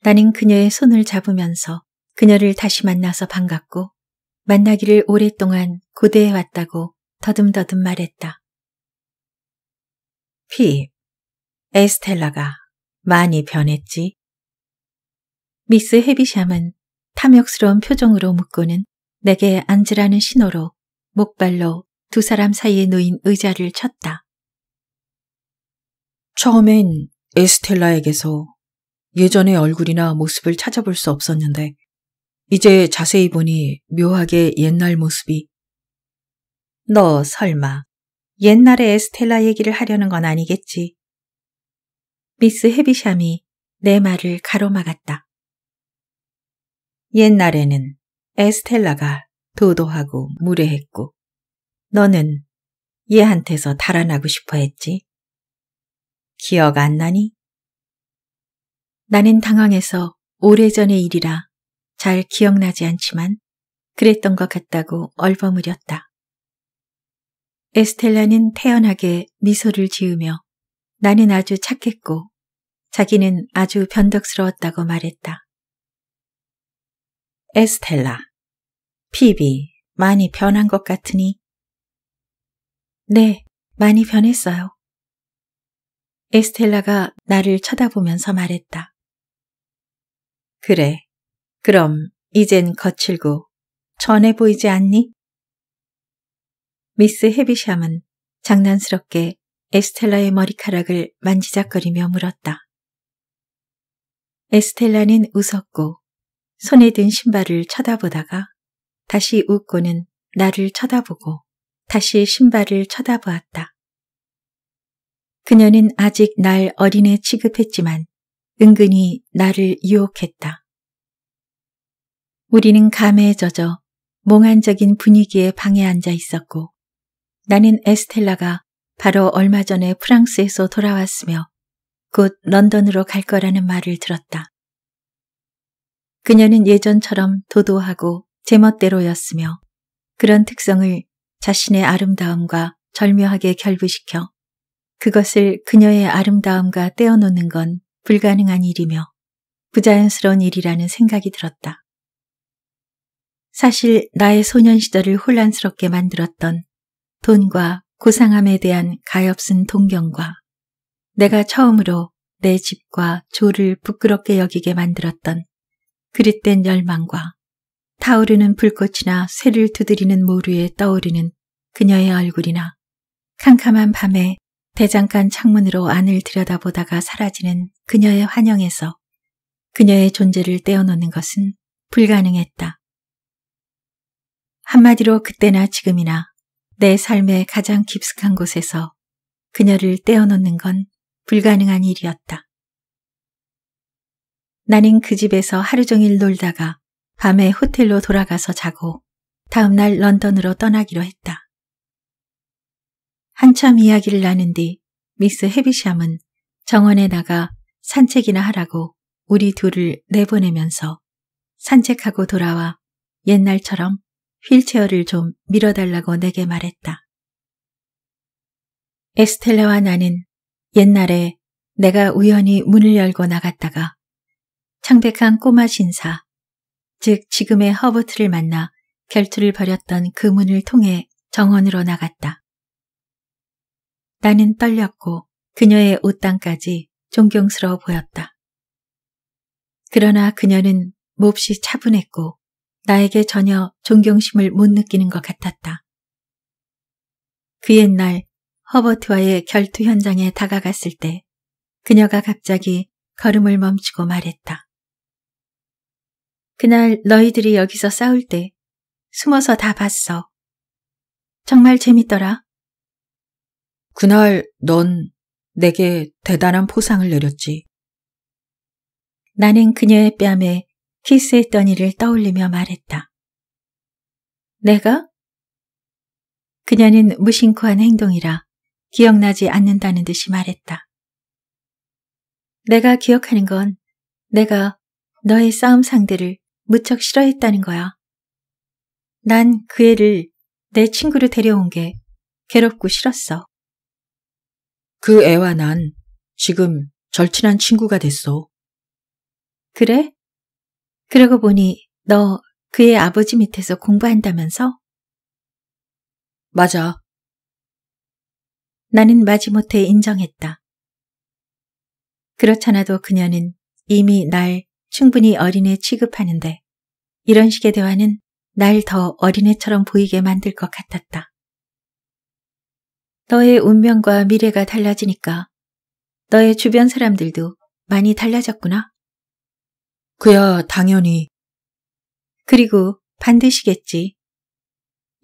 나는 그녀의 손을 잡으면서 그녀를 다시 만나서 반갑고 만나기를 오랫동안 고대해 왔다고 더듬더듬 말했다. 피, 에스텔라가 많이 변했지. 미스 헤비샴은 탐욕스러운 표정으로 묻고는 내게 앉으라는 신호로 목발로 두 사람 사이에 놓인 의자를 쳤다. 처음엔 에스텔라에게서 예전의 얼굴이나 모습을 찾아볼 수 없었는데 이제 자세히 보니 묘하게 옛날 모습이 너 설마 옛날에 에스텔라 얘기를 하려는 건 아니겠지? 미스 헤비샴이 내 말을 가로막았다. 옛날에는 에스텔라가 도도하고 무례했고 너는 얘한테서 달아나고 싶어 했지. 기억 안 나니? 나는 당황해서 오래전의 일이라 잘 기억나지 않지만 그랬던 것 같다고 얼버무렸다. 에스텔라는 태연하게 미소를 지으며 나는 아주 착했고 자기는 아주 변덕스러웠다고 말했다. 에스텔라, 피비 많이 변한 것 같으니? 네, 많이 변했어요. 에스텔라가 나를 쳐다보면서 말했다. 그래, 그럼 이젠 거칠고 전해 보이지 않니? 미스 헤비샴은 장난스럽게 에스텔라의 머리카락을 만지작거리며 물었다. 에스텔라는 웃었고 손에 든 신발을 쳐다보다가 다시 웃고는 나를 쳐다보고 다시 신발을 쳐다보았다. 그녀는 아직 날 어린애 취급했지만 은근히 나를 유혹했다. 우리는 감에 젖어 몽환적인 분위기에 방에 앉아 있었고 나는 에스텔라가 바로 얼마 전에 프랑스에서 돌아왔으며 곧 런던으로 갈 거라는 말을 들었다. 그녀는 예전처럼 도도하고 제멋대로였으며 그런 특성을 자신의 아름다움과 절묘하게 결부시켜 그것을 그녀의 아름다움과 떼어놓는 건 불가능한 일이며 부자연스러운 일이라는 생각이 들었다. 사실 나의 소년 시절을 혼란스럽게 만들었던 돈과 고상함에 대한 가엾은 동경과 내가 처음으로 내 집과 조를 부끄럽게 여기게 만들었던 그릇된 열망과 타오르는 불꽃이나 쇠를 두드리는 모루에 떠오르는 그녀의 얼굴이나 캄캄한 밤에 대장간 창문으로 안을 들여다보다가 사라지는 그녀의 환영에서 그녀의 존재를 떼어놓는 것은 불가능했다. 한마디로 그때나 지금이나 내 삶의 가장 깊숙한 곳에서 그녀를 떼어놓는 건 불가능한 일이었다. 나는 그 집에서 하루 종일 놀다가 밤에 호텔로 돌아가서 자고 다음날 런던으로 떠나기로 했다. 한참 이야기를 나눈 뒤 미스 헤비샴은 정원에 나가 산책이나 하라고 우리 둘을 내보내면서 산책하고 돌아와 옛날처럼 휠체어를 좀 밀어달라고 내게 말했다. 에스텔라와 나는 옛날에 내가 우연히 문을 열고 나갔다가 창백한 꼬마 신사, 즉 지금의 허버트를 만나 결투를 벌였던 그 문을 통해 정원으로 나갔다. 나는 떨렸고 그녀의 옷단까지 존경스러워 보였다. 그러나 그녀는 몹시 차분했고 나에게 전혀 존경심을 못 느끼는 것 같았다. 그 옛날 허버트와의 결투 현장에 다가갔을 때 그녀가 갑자기 걸음을 멈추고 말했다. 그날 너희들이 여기서 싸울 때 숨어서 다 봤어. 정말 재밌더라. 그날 넌 내게 대단한 포상을 내렸지. 나는 그녀의 뺨에 키스했던 일을 떠올리며 말했다. 내가? 그녀는 무심코한 행동이라 기억나지 않는다는 듯이 말했다. 내가 기억하는 건 내가 너의 싸움 상대를 무척 싫어했다는 거야. 난 그 애를 내 친구로 데려온 게 괴롭고 싫었어. 그 애와 난 지금 절친한 친구가 됐어. 그래? 그러고 보니 너 그의 아버지 밑에서 공부한다면서? 맞아. 나는 마지못해 인정했다. 그렇잖아도 그녀는 이미 날 충분히 어린애 취급하는데 이런 식의 대화는 날 더 어린애처럼 보이게 만들 것 같았다. 너의 운명과 미래가 달라지니까 너의 주변 사람들도 많이 달라졌구나. 그야 당연히. 그리고 반드시겠지.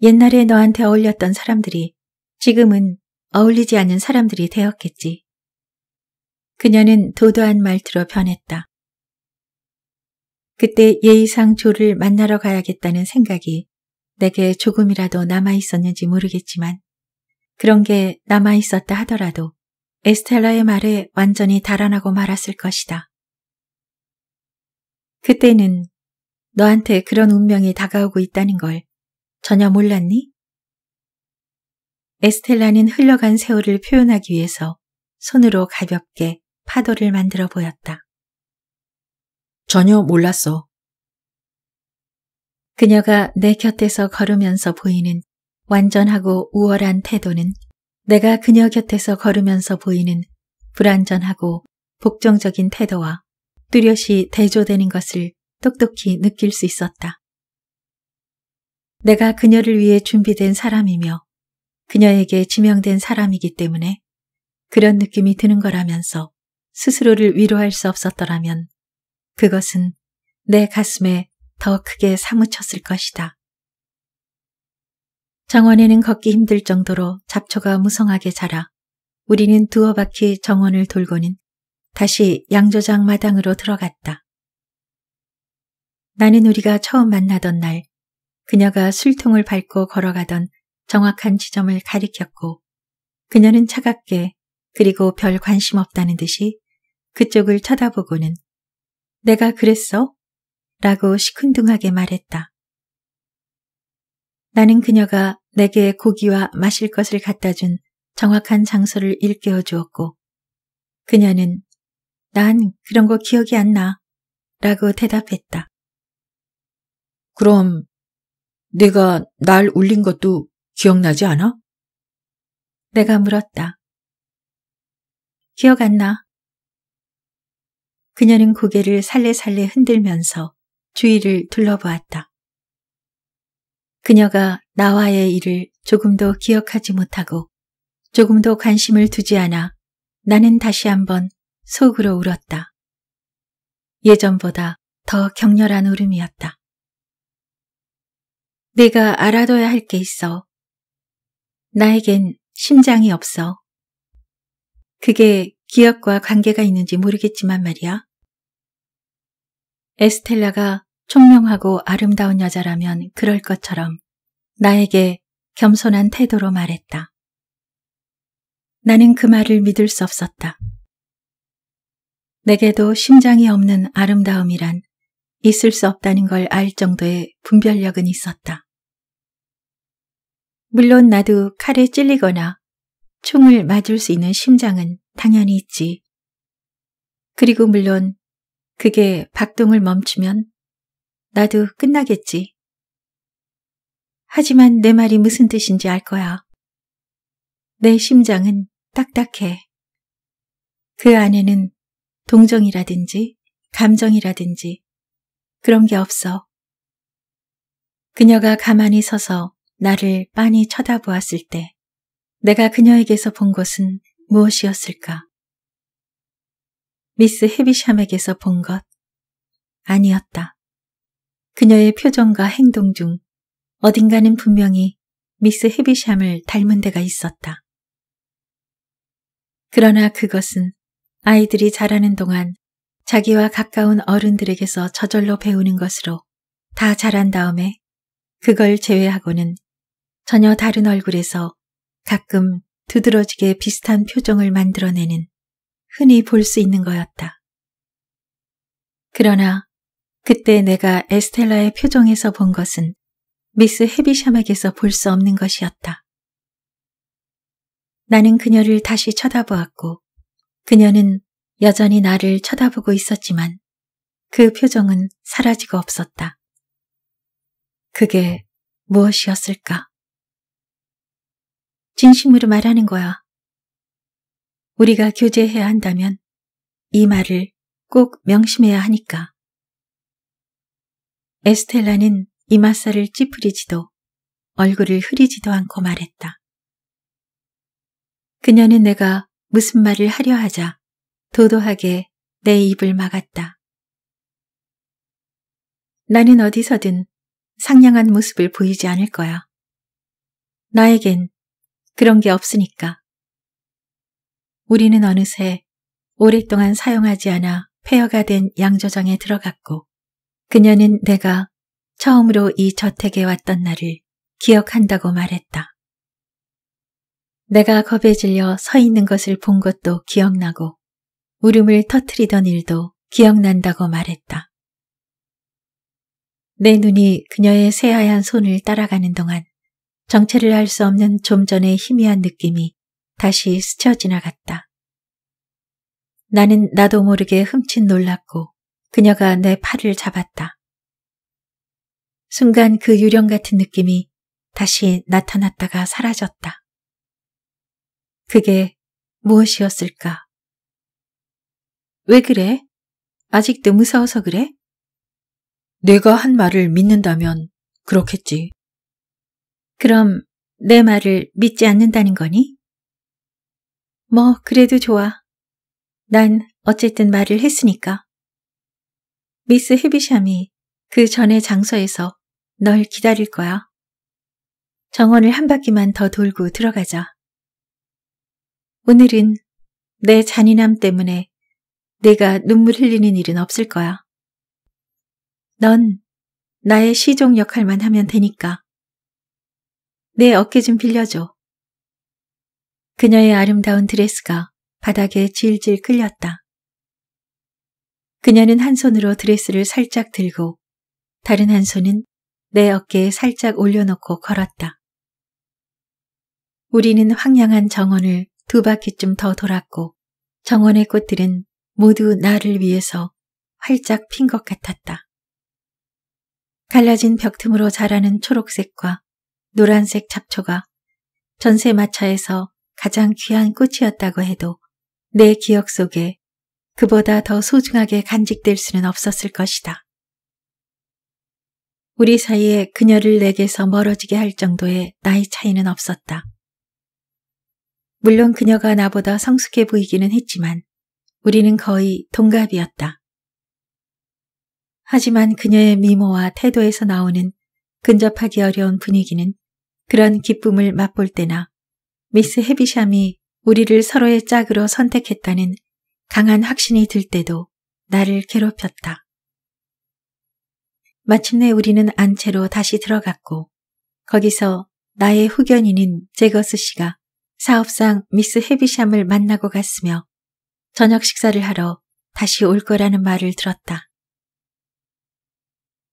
옛날에 너한테 어울렸던 사람들이 지금은 어울리지 않는 사람들이 되었겠지. 그녀는 도도한 말투로 변했다. 그때 예의상 조를 만나러 가야겠다는 생각이 내게 조금이라도 남아 있었는지 모르겠지만 그런 게 남아 있었다 하더라도 에스텔라의 말에 완전히 달아나고 말았을 것이다. 그때는 너한테 그런 운명이 다가오고 있다는 걸 전혀 몰랐니? 에스텔라는 흘러간 세월을 표현하기 위해서 손으로 가볍게 파도를 만들어 보였다. 전혀 몰랐어. 그녀가 내 곁에서 걸으면서 보이는 완전하고 우월한 태도는 내가 그녀 곁에서 걸으면서 보이는 불완전하고 복종적인 태도와 뚜렷이 대조되는 것을 똑똑히 느낄 수 있었다. 내가 그녀를 위해 준비된 사람이며 그녀에게 지명된 사람이기 때문에 그런 느낌이 드는 거라면서 스스로를 위로할 수 없었더라면 그것은 내 가슴에 더 크게 사무쳤을 것이다. 정원에는 걷기 힘들 정도로 잡초가 무성하게 자라 우리는 두어 바퀴 정원을 돌고는 다시 양조장 마당으로 들어갔다. 나는 우리가 처음 만나던 날 그녀가 술통을 밟고 걸어가던 정확한 지점을 가리켰고 그녀는 차갑게 그리고 별 관심 없다는 듯이 그쪽을 쳐다보고는 내가 그랬어? 라고 시큰둥하게 말했다. 나는 그녀가 내게 고기와 마실 것을 갖다 준 정확한 장소를 일깨워 주었고 그녀는 난 그런 거 기억이 안 나. 라고 대답했다. 그럼 내가 날 울린 것도 기억나지 않아? 내가 물었다. 기억 안 나. 그녀는 고개를 살레살레 흔들면서 주위를 둘러보았다. 그녀가 나와의 일을 조금도 기억하지 못하고 조금도 관심을 두지 않아 나는 다시 한번 속으로 울었다. 예전보다 더 격렬한 울음이었다. 내가 알아둬야 할 게 있어. 나에겐 심장이 없어. 그게 기억과 관계가 있는지 모르겠지만 말이야. 에스텔라가 총명하고 아름다운 여자라면 그럴 것처럼 나에게 겸손한 태도로 말했다. 나는 그 말을 믿을 수 없었다. 내게도 심장이 없는 아름다움이란 있을 수 없다는 걸 알 정도의 분별력은 있었다. 물론 나도 칼에 찔리거나 총을 맞을 수 있는 심장은 당연히 있지. 그리고 물론 그게 박동을 멈추면 나도 끝나겠지. 하지만 내 말이 무슨 뜻인지 알 거야. 내 심장은 딱딱해. 그 안에는 동정이라든지 감정이라든지 그런 게 없어. 그녀가 가만히 서서 나를 빤히 쳐다보았을 때 내가 그녀에게서 본 것은 무엇이었을까? 미스 헤비샴에게서 본 것? 아니었다. 그녀의 표정과 행동 중 어딘가는 분명히 미스 헤비샴을 닮은 데가 있었다. 그러나 그것은 아이들이 자라는 동안 자기와 가까운 어른들에게서 저절로 배우는 것으로 다 자란 다음에 그걸 제외하고는 전혀 다른 얼굴에서 가끔 두드러지게 비슷한 표정을 만들어내는 흔히 볼 수 있는 거였다. 그러나 그때 내가 에스텔라의 표정에서 본 것은 미스 헤비샴에게서 볼 수 없는 것이었다. 나는 그녀를 다시 쳐다보았고 그녀는 여전히 나를 쳐다보고 있었지만 그 표정은 사라지고 없었다. 그게 무엇이었을까? 진심으로 말하는 거야. 우리가 교제해야 한다면 이 말을 꼭 명심해야 하니까. 에스텔라는 이마살을 찌푸리지도 얼굴을 흐리지도 않고 말했다. 그녀는 내가 무슨 말을 하려 하자 도도하게 내 입을 막았다. 나는 어디서든 상냥한 모습을 보이지 않을 거야. 나에겐 그런 게 없으니까. 우리는 어느새 오랫동안 사용하지 않아 폐허가 된 양조장에 들어갔고 그녀는 내가 처음으로 이 저택에 왔던 날을 기억한다고 말했다. 내가 겁에 질려 서 있는 것을 본 것도 기억나고 울음을 터트리던 일도 기억난다고 말했다. 내 눈이 그녀의 새하얀 손을 따라가는 동안 정체를 알 수 없는 좀 전의 희미한 느낌이 다시 스쳐 지나갔다. 나는 나도 모르게 흠칫 놀랐고 그녀가 내 팔을 잡았다. 순간 그 유령 같은 느낌이 다시 나타났다가 사라졌다. 그게 무엇이었을까? 왜 그래? 아직도 무서워서 그래? 내가 한 말을 믿는다면 그렇겠지. 그럼 내 말을 믿지 않는다는 거니? 뭐, 그래도 좋아. 난 어쨌든 말을 했으니까. 미스 헤비샴이 그 전에 장소에서 널 기다릴 거야. 정원을 한 바퀴만 더 돌고 들어가자. 오늘은 내 잔인함 때문에 내가 눈물 흘리는 일은 없을 거야. 넌 나의 시종 역할만 하면 되니까. 내 어깨 좀 빌려줘. 그녀의 아름다운 드레스가 바닥에 질질 끌렸다. 그녀는 한 손으로 드레스를 살짝 들고 다른 한 손은 내 어깨에 살짝 올려놓고 걸었다. 우리는 황량한 정원을 두 바퀴쯤 더 돌았고 정원의 꽃들은 모두 나를 위해서 활짝 핀 것 같았다. 갈라진 벽틈으로 자라는 초록색과 노란색 잡초가 전세 마차에서 가장 귀한 꽃이었다고 해도 내 기억 속에 그보다 더 소중하게 간직될 수는 없었을 것이다. 우리 사이에 그녀를 내게서 멀어지게 할 정도의 나이 차이는 없었다. 물론 그녀가 나보다 성숙해 보이기는 했지만 우리는 거의 동갑이었다. 하지만 그녀의 미모와 태도에서 나오는 근접하기 어려운 분위기는 그런 기쁨을 맛볼 때나 미스 헤비샴이 우리를 서로의 짝으로 선택했다는 강한 확신이 들 때도 나를 괴롭혔다. 마침내 우리는 안채로 다시 들어갔고 거기서 나의 후견인인 제거스 씨가 사업상 미스 헤비샴을 만나고 갔으며 저녁 식사를 하러 다시 올 거라는 말을 들었다.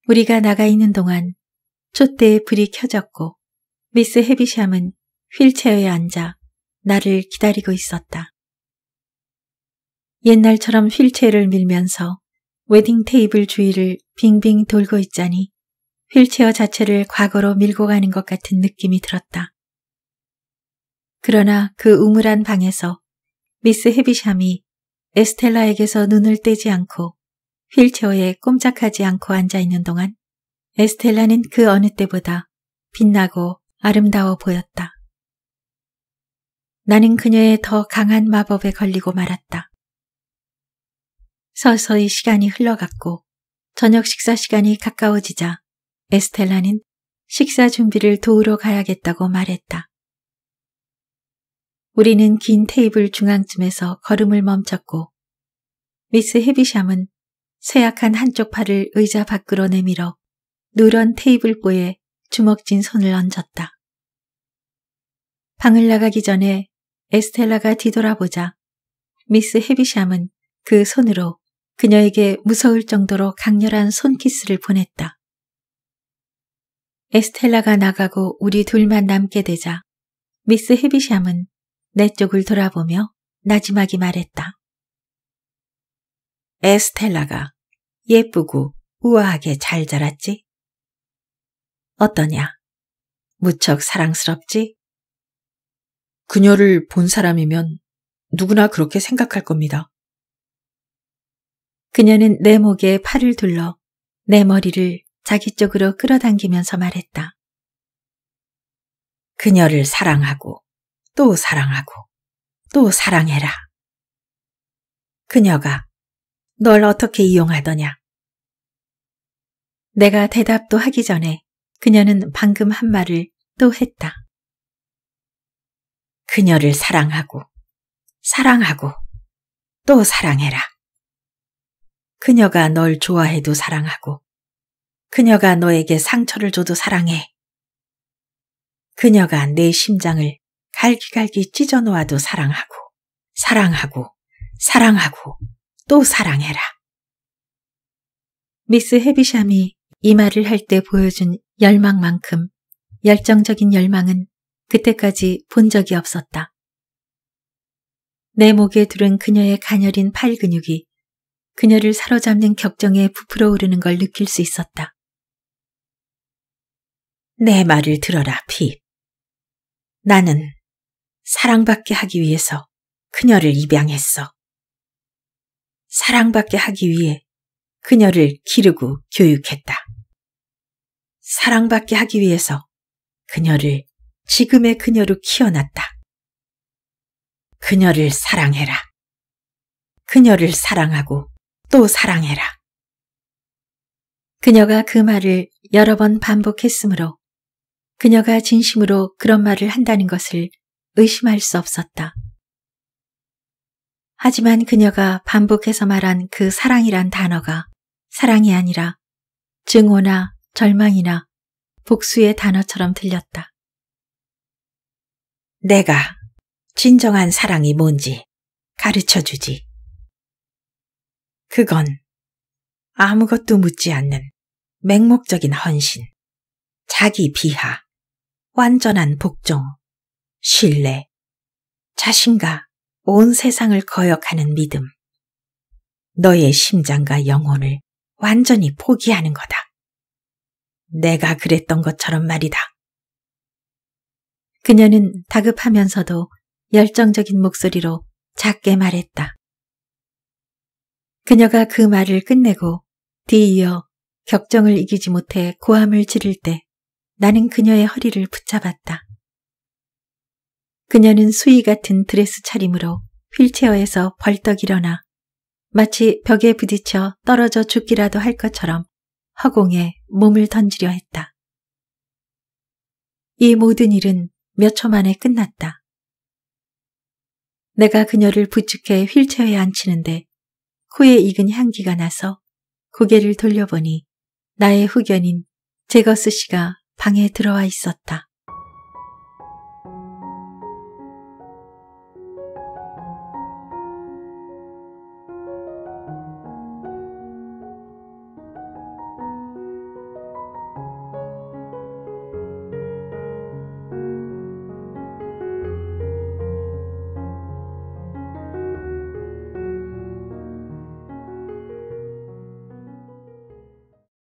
우리가 나가 있는 동안 촛대에 불이 켜졌고 미스 헤비샴은 휠체어에 앉아 나를 기다리고 있었다. 옛날처럼 휠체어를 밀면서 웨딩 테이블 주위를 빙빙 돌고 있자니 휠체어 자체를 과거로 밀고 가는 것 같은 느낌이 들었다. 그러나 그 우물안 방에서 미스 헤비샴이 에스텔라에게서 눈을 떼지 않고 휠체어에 꼼짝하지 않고 앉아있는 동안 에스텔라는 그 어느 때보다 빛나고 아름다워 보였다. 나는 그녀의 더 강한 마법에 걸리고 말았다. 서서히 시간이 흘러갔고 저녁 식사 시간이 가까워지자 에스텔라는 식사 준비를 도우러 가야겠다고 말했다. 우리는 긴 테이블 중앙쯤에서 걸음을 멈췄고 미스 헤비샴은 쇠약한 한쪽 팔을 의자 밖으로 내밀어 누런 테이블보에 주먹진 손을 얹었다. 방을 나가기 전에 에스텔라가 뒤돌아보자 미스 헤비샴은 그 손으로 그녀에게 무서울 정도로 강렬한 손키스를 보냈다. 에스텔라가 나가고 우리 둘만 남게 되자 미스 헤비샴은 내 쪽을 돌아보며 나지막이 말했다. 에스텔라가 예쁘고 우아하게 잘 자랐지? 어떠냐? 무척 사랑스럽지? 그녀를 본 사람이면 누구나 그렇게 생각할 겁니다. 그녀는 내 목에 팔을 둘러 내 머리를 자기 쪽으로 끌어당기면서 말했다. 그녀를 사랑하고 또 사랑하고 또 사랑해라. 그녀가 널 어떻게 이용하더냐? 내가 대답도 하기 전에 그녀는 방금 한 말을 또 했다. 그녀를 사랑하고, 사랑하고, 또 사랑해라. 그녀가 널 좋아해도 사랑하고, 그녀가 너에게 상처를 줘도 사랑해. 그녀가 내 심장을 갈기갈기 찢어 놓아도 사랑하고, 사랑하고, 사랑하고, 또 사랑해라. 미스 헤비샴이 이 말을 할 때 보여준 열망만큼 열정적인 열망은 그때까지 본 적이 없었다. 내 목에 두른 그녀의 가녀린 팔 근육이 그녀를 사로잡는 격정에 부풀어 오르는 걸 느낄 수 있었다. 내 말을 들어라, 피. 나는 사랑받게 하기 위해서 그녀를 입양했어. 사랑받게 하기 위해 그녀를 기르고 교육했다. 사랑받게 하기 위해서 그녀를 지금의 그녀로 키워놨다. 그녀를 사랑해라. 그녀를 사랑하고 또 사랑해라. 그녀가 그 말을 여러 번 반복했으므로 그녀가 진심으로 그런 말을 한다는 것을 의심할 수 없었다. 하지만 그녀가 반복해서 말한 그 사랑이란 단어가 사랑이 아니라 증오나 절망이나 복수의 단어처럼 들렸다. 내가 진정한 사랑이 뭔지 가르쳐 주지. 그건 아무것도 묻지 않는 맹목적인 헌신, 자기 비하, 완전한 복종, 신뢰, 자신과 온 세상을 거역하는 믿음, 너의 심장과 영혼을 완전히 포기하는 거다. 내가 그랬던 것처럼 말이다. 그녀는 다급하면서도 열정적인 목소리로 작게 말했다. 그녀가 그 말을 끝내고 뒤이어 격정을 이기지 못해 고함을 지를 때 나는 그녀의 허리를 붙잡았다. 그녀는 수의 같은 드레스 차림으로 휠체어에서 벌떡 일어나 마치 벽에 부딪혀 떨어져 죽기라도 할 것처럼 허공에 몸을 던지려 했다. 이 모든 일은 몇 초 만에 끝났다. 내가 그녀를 부축해 휠체어에 앉히는데 코에 익은 향기가 나서 고개를 돌려보니 나의 후견인 제거스 씨가 방에 들어와 있었다.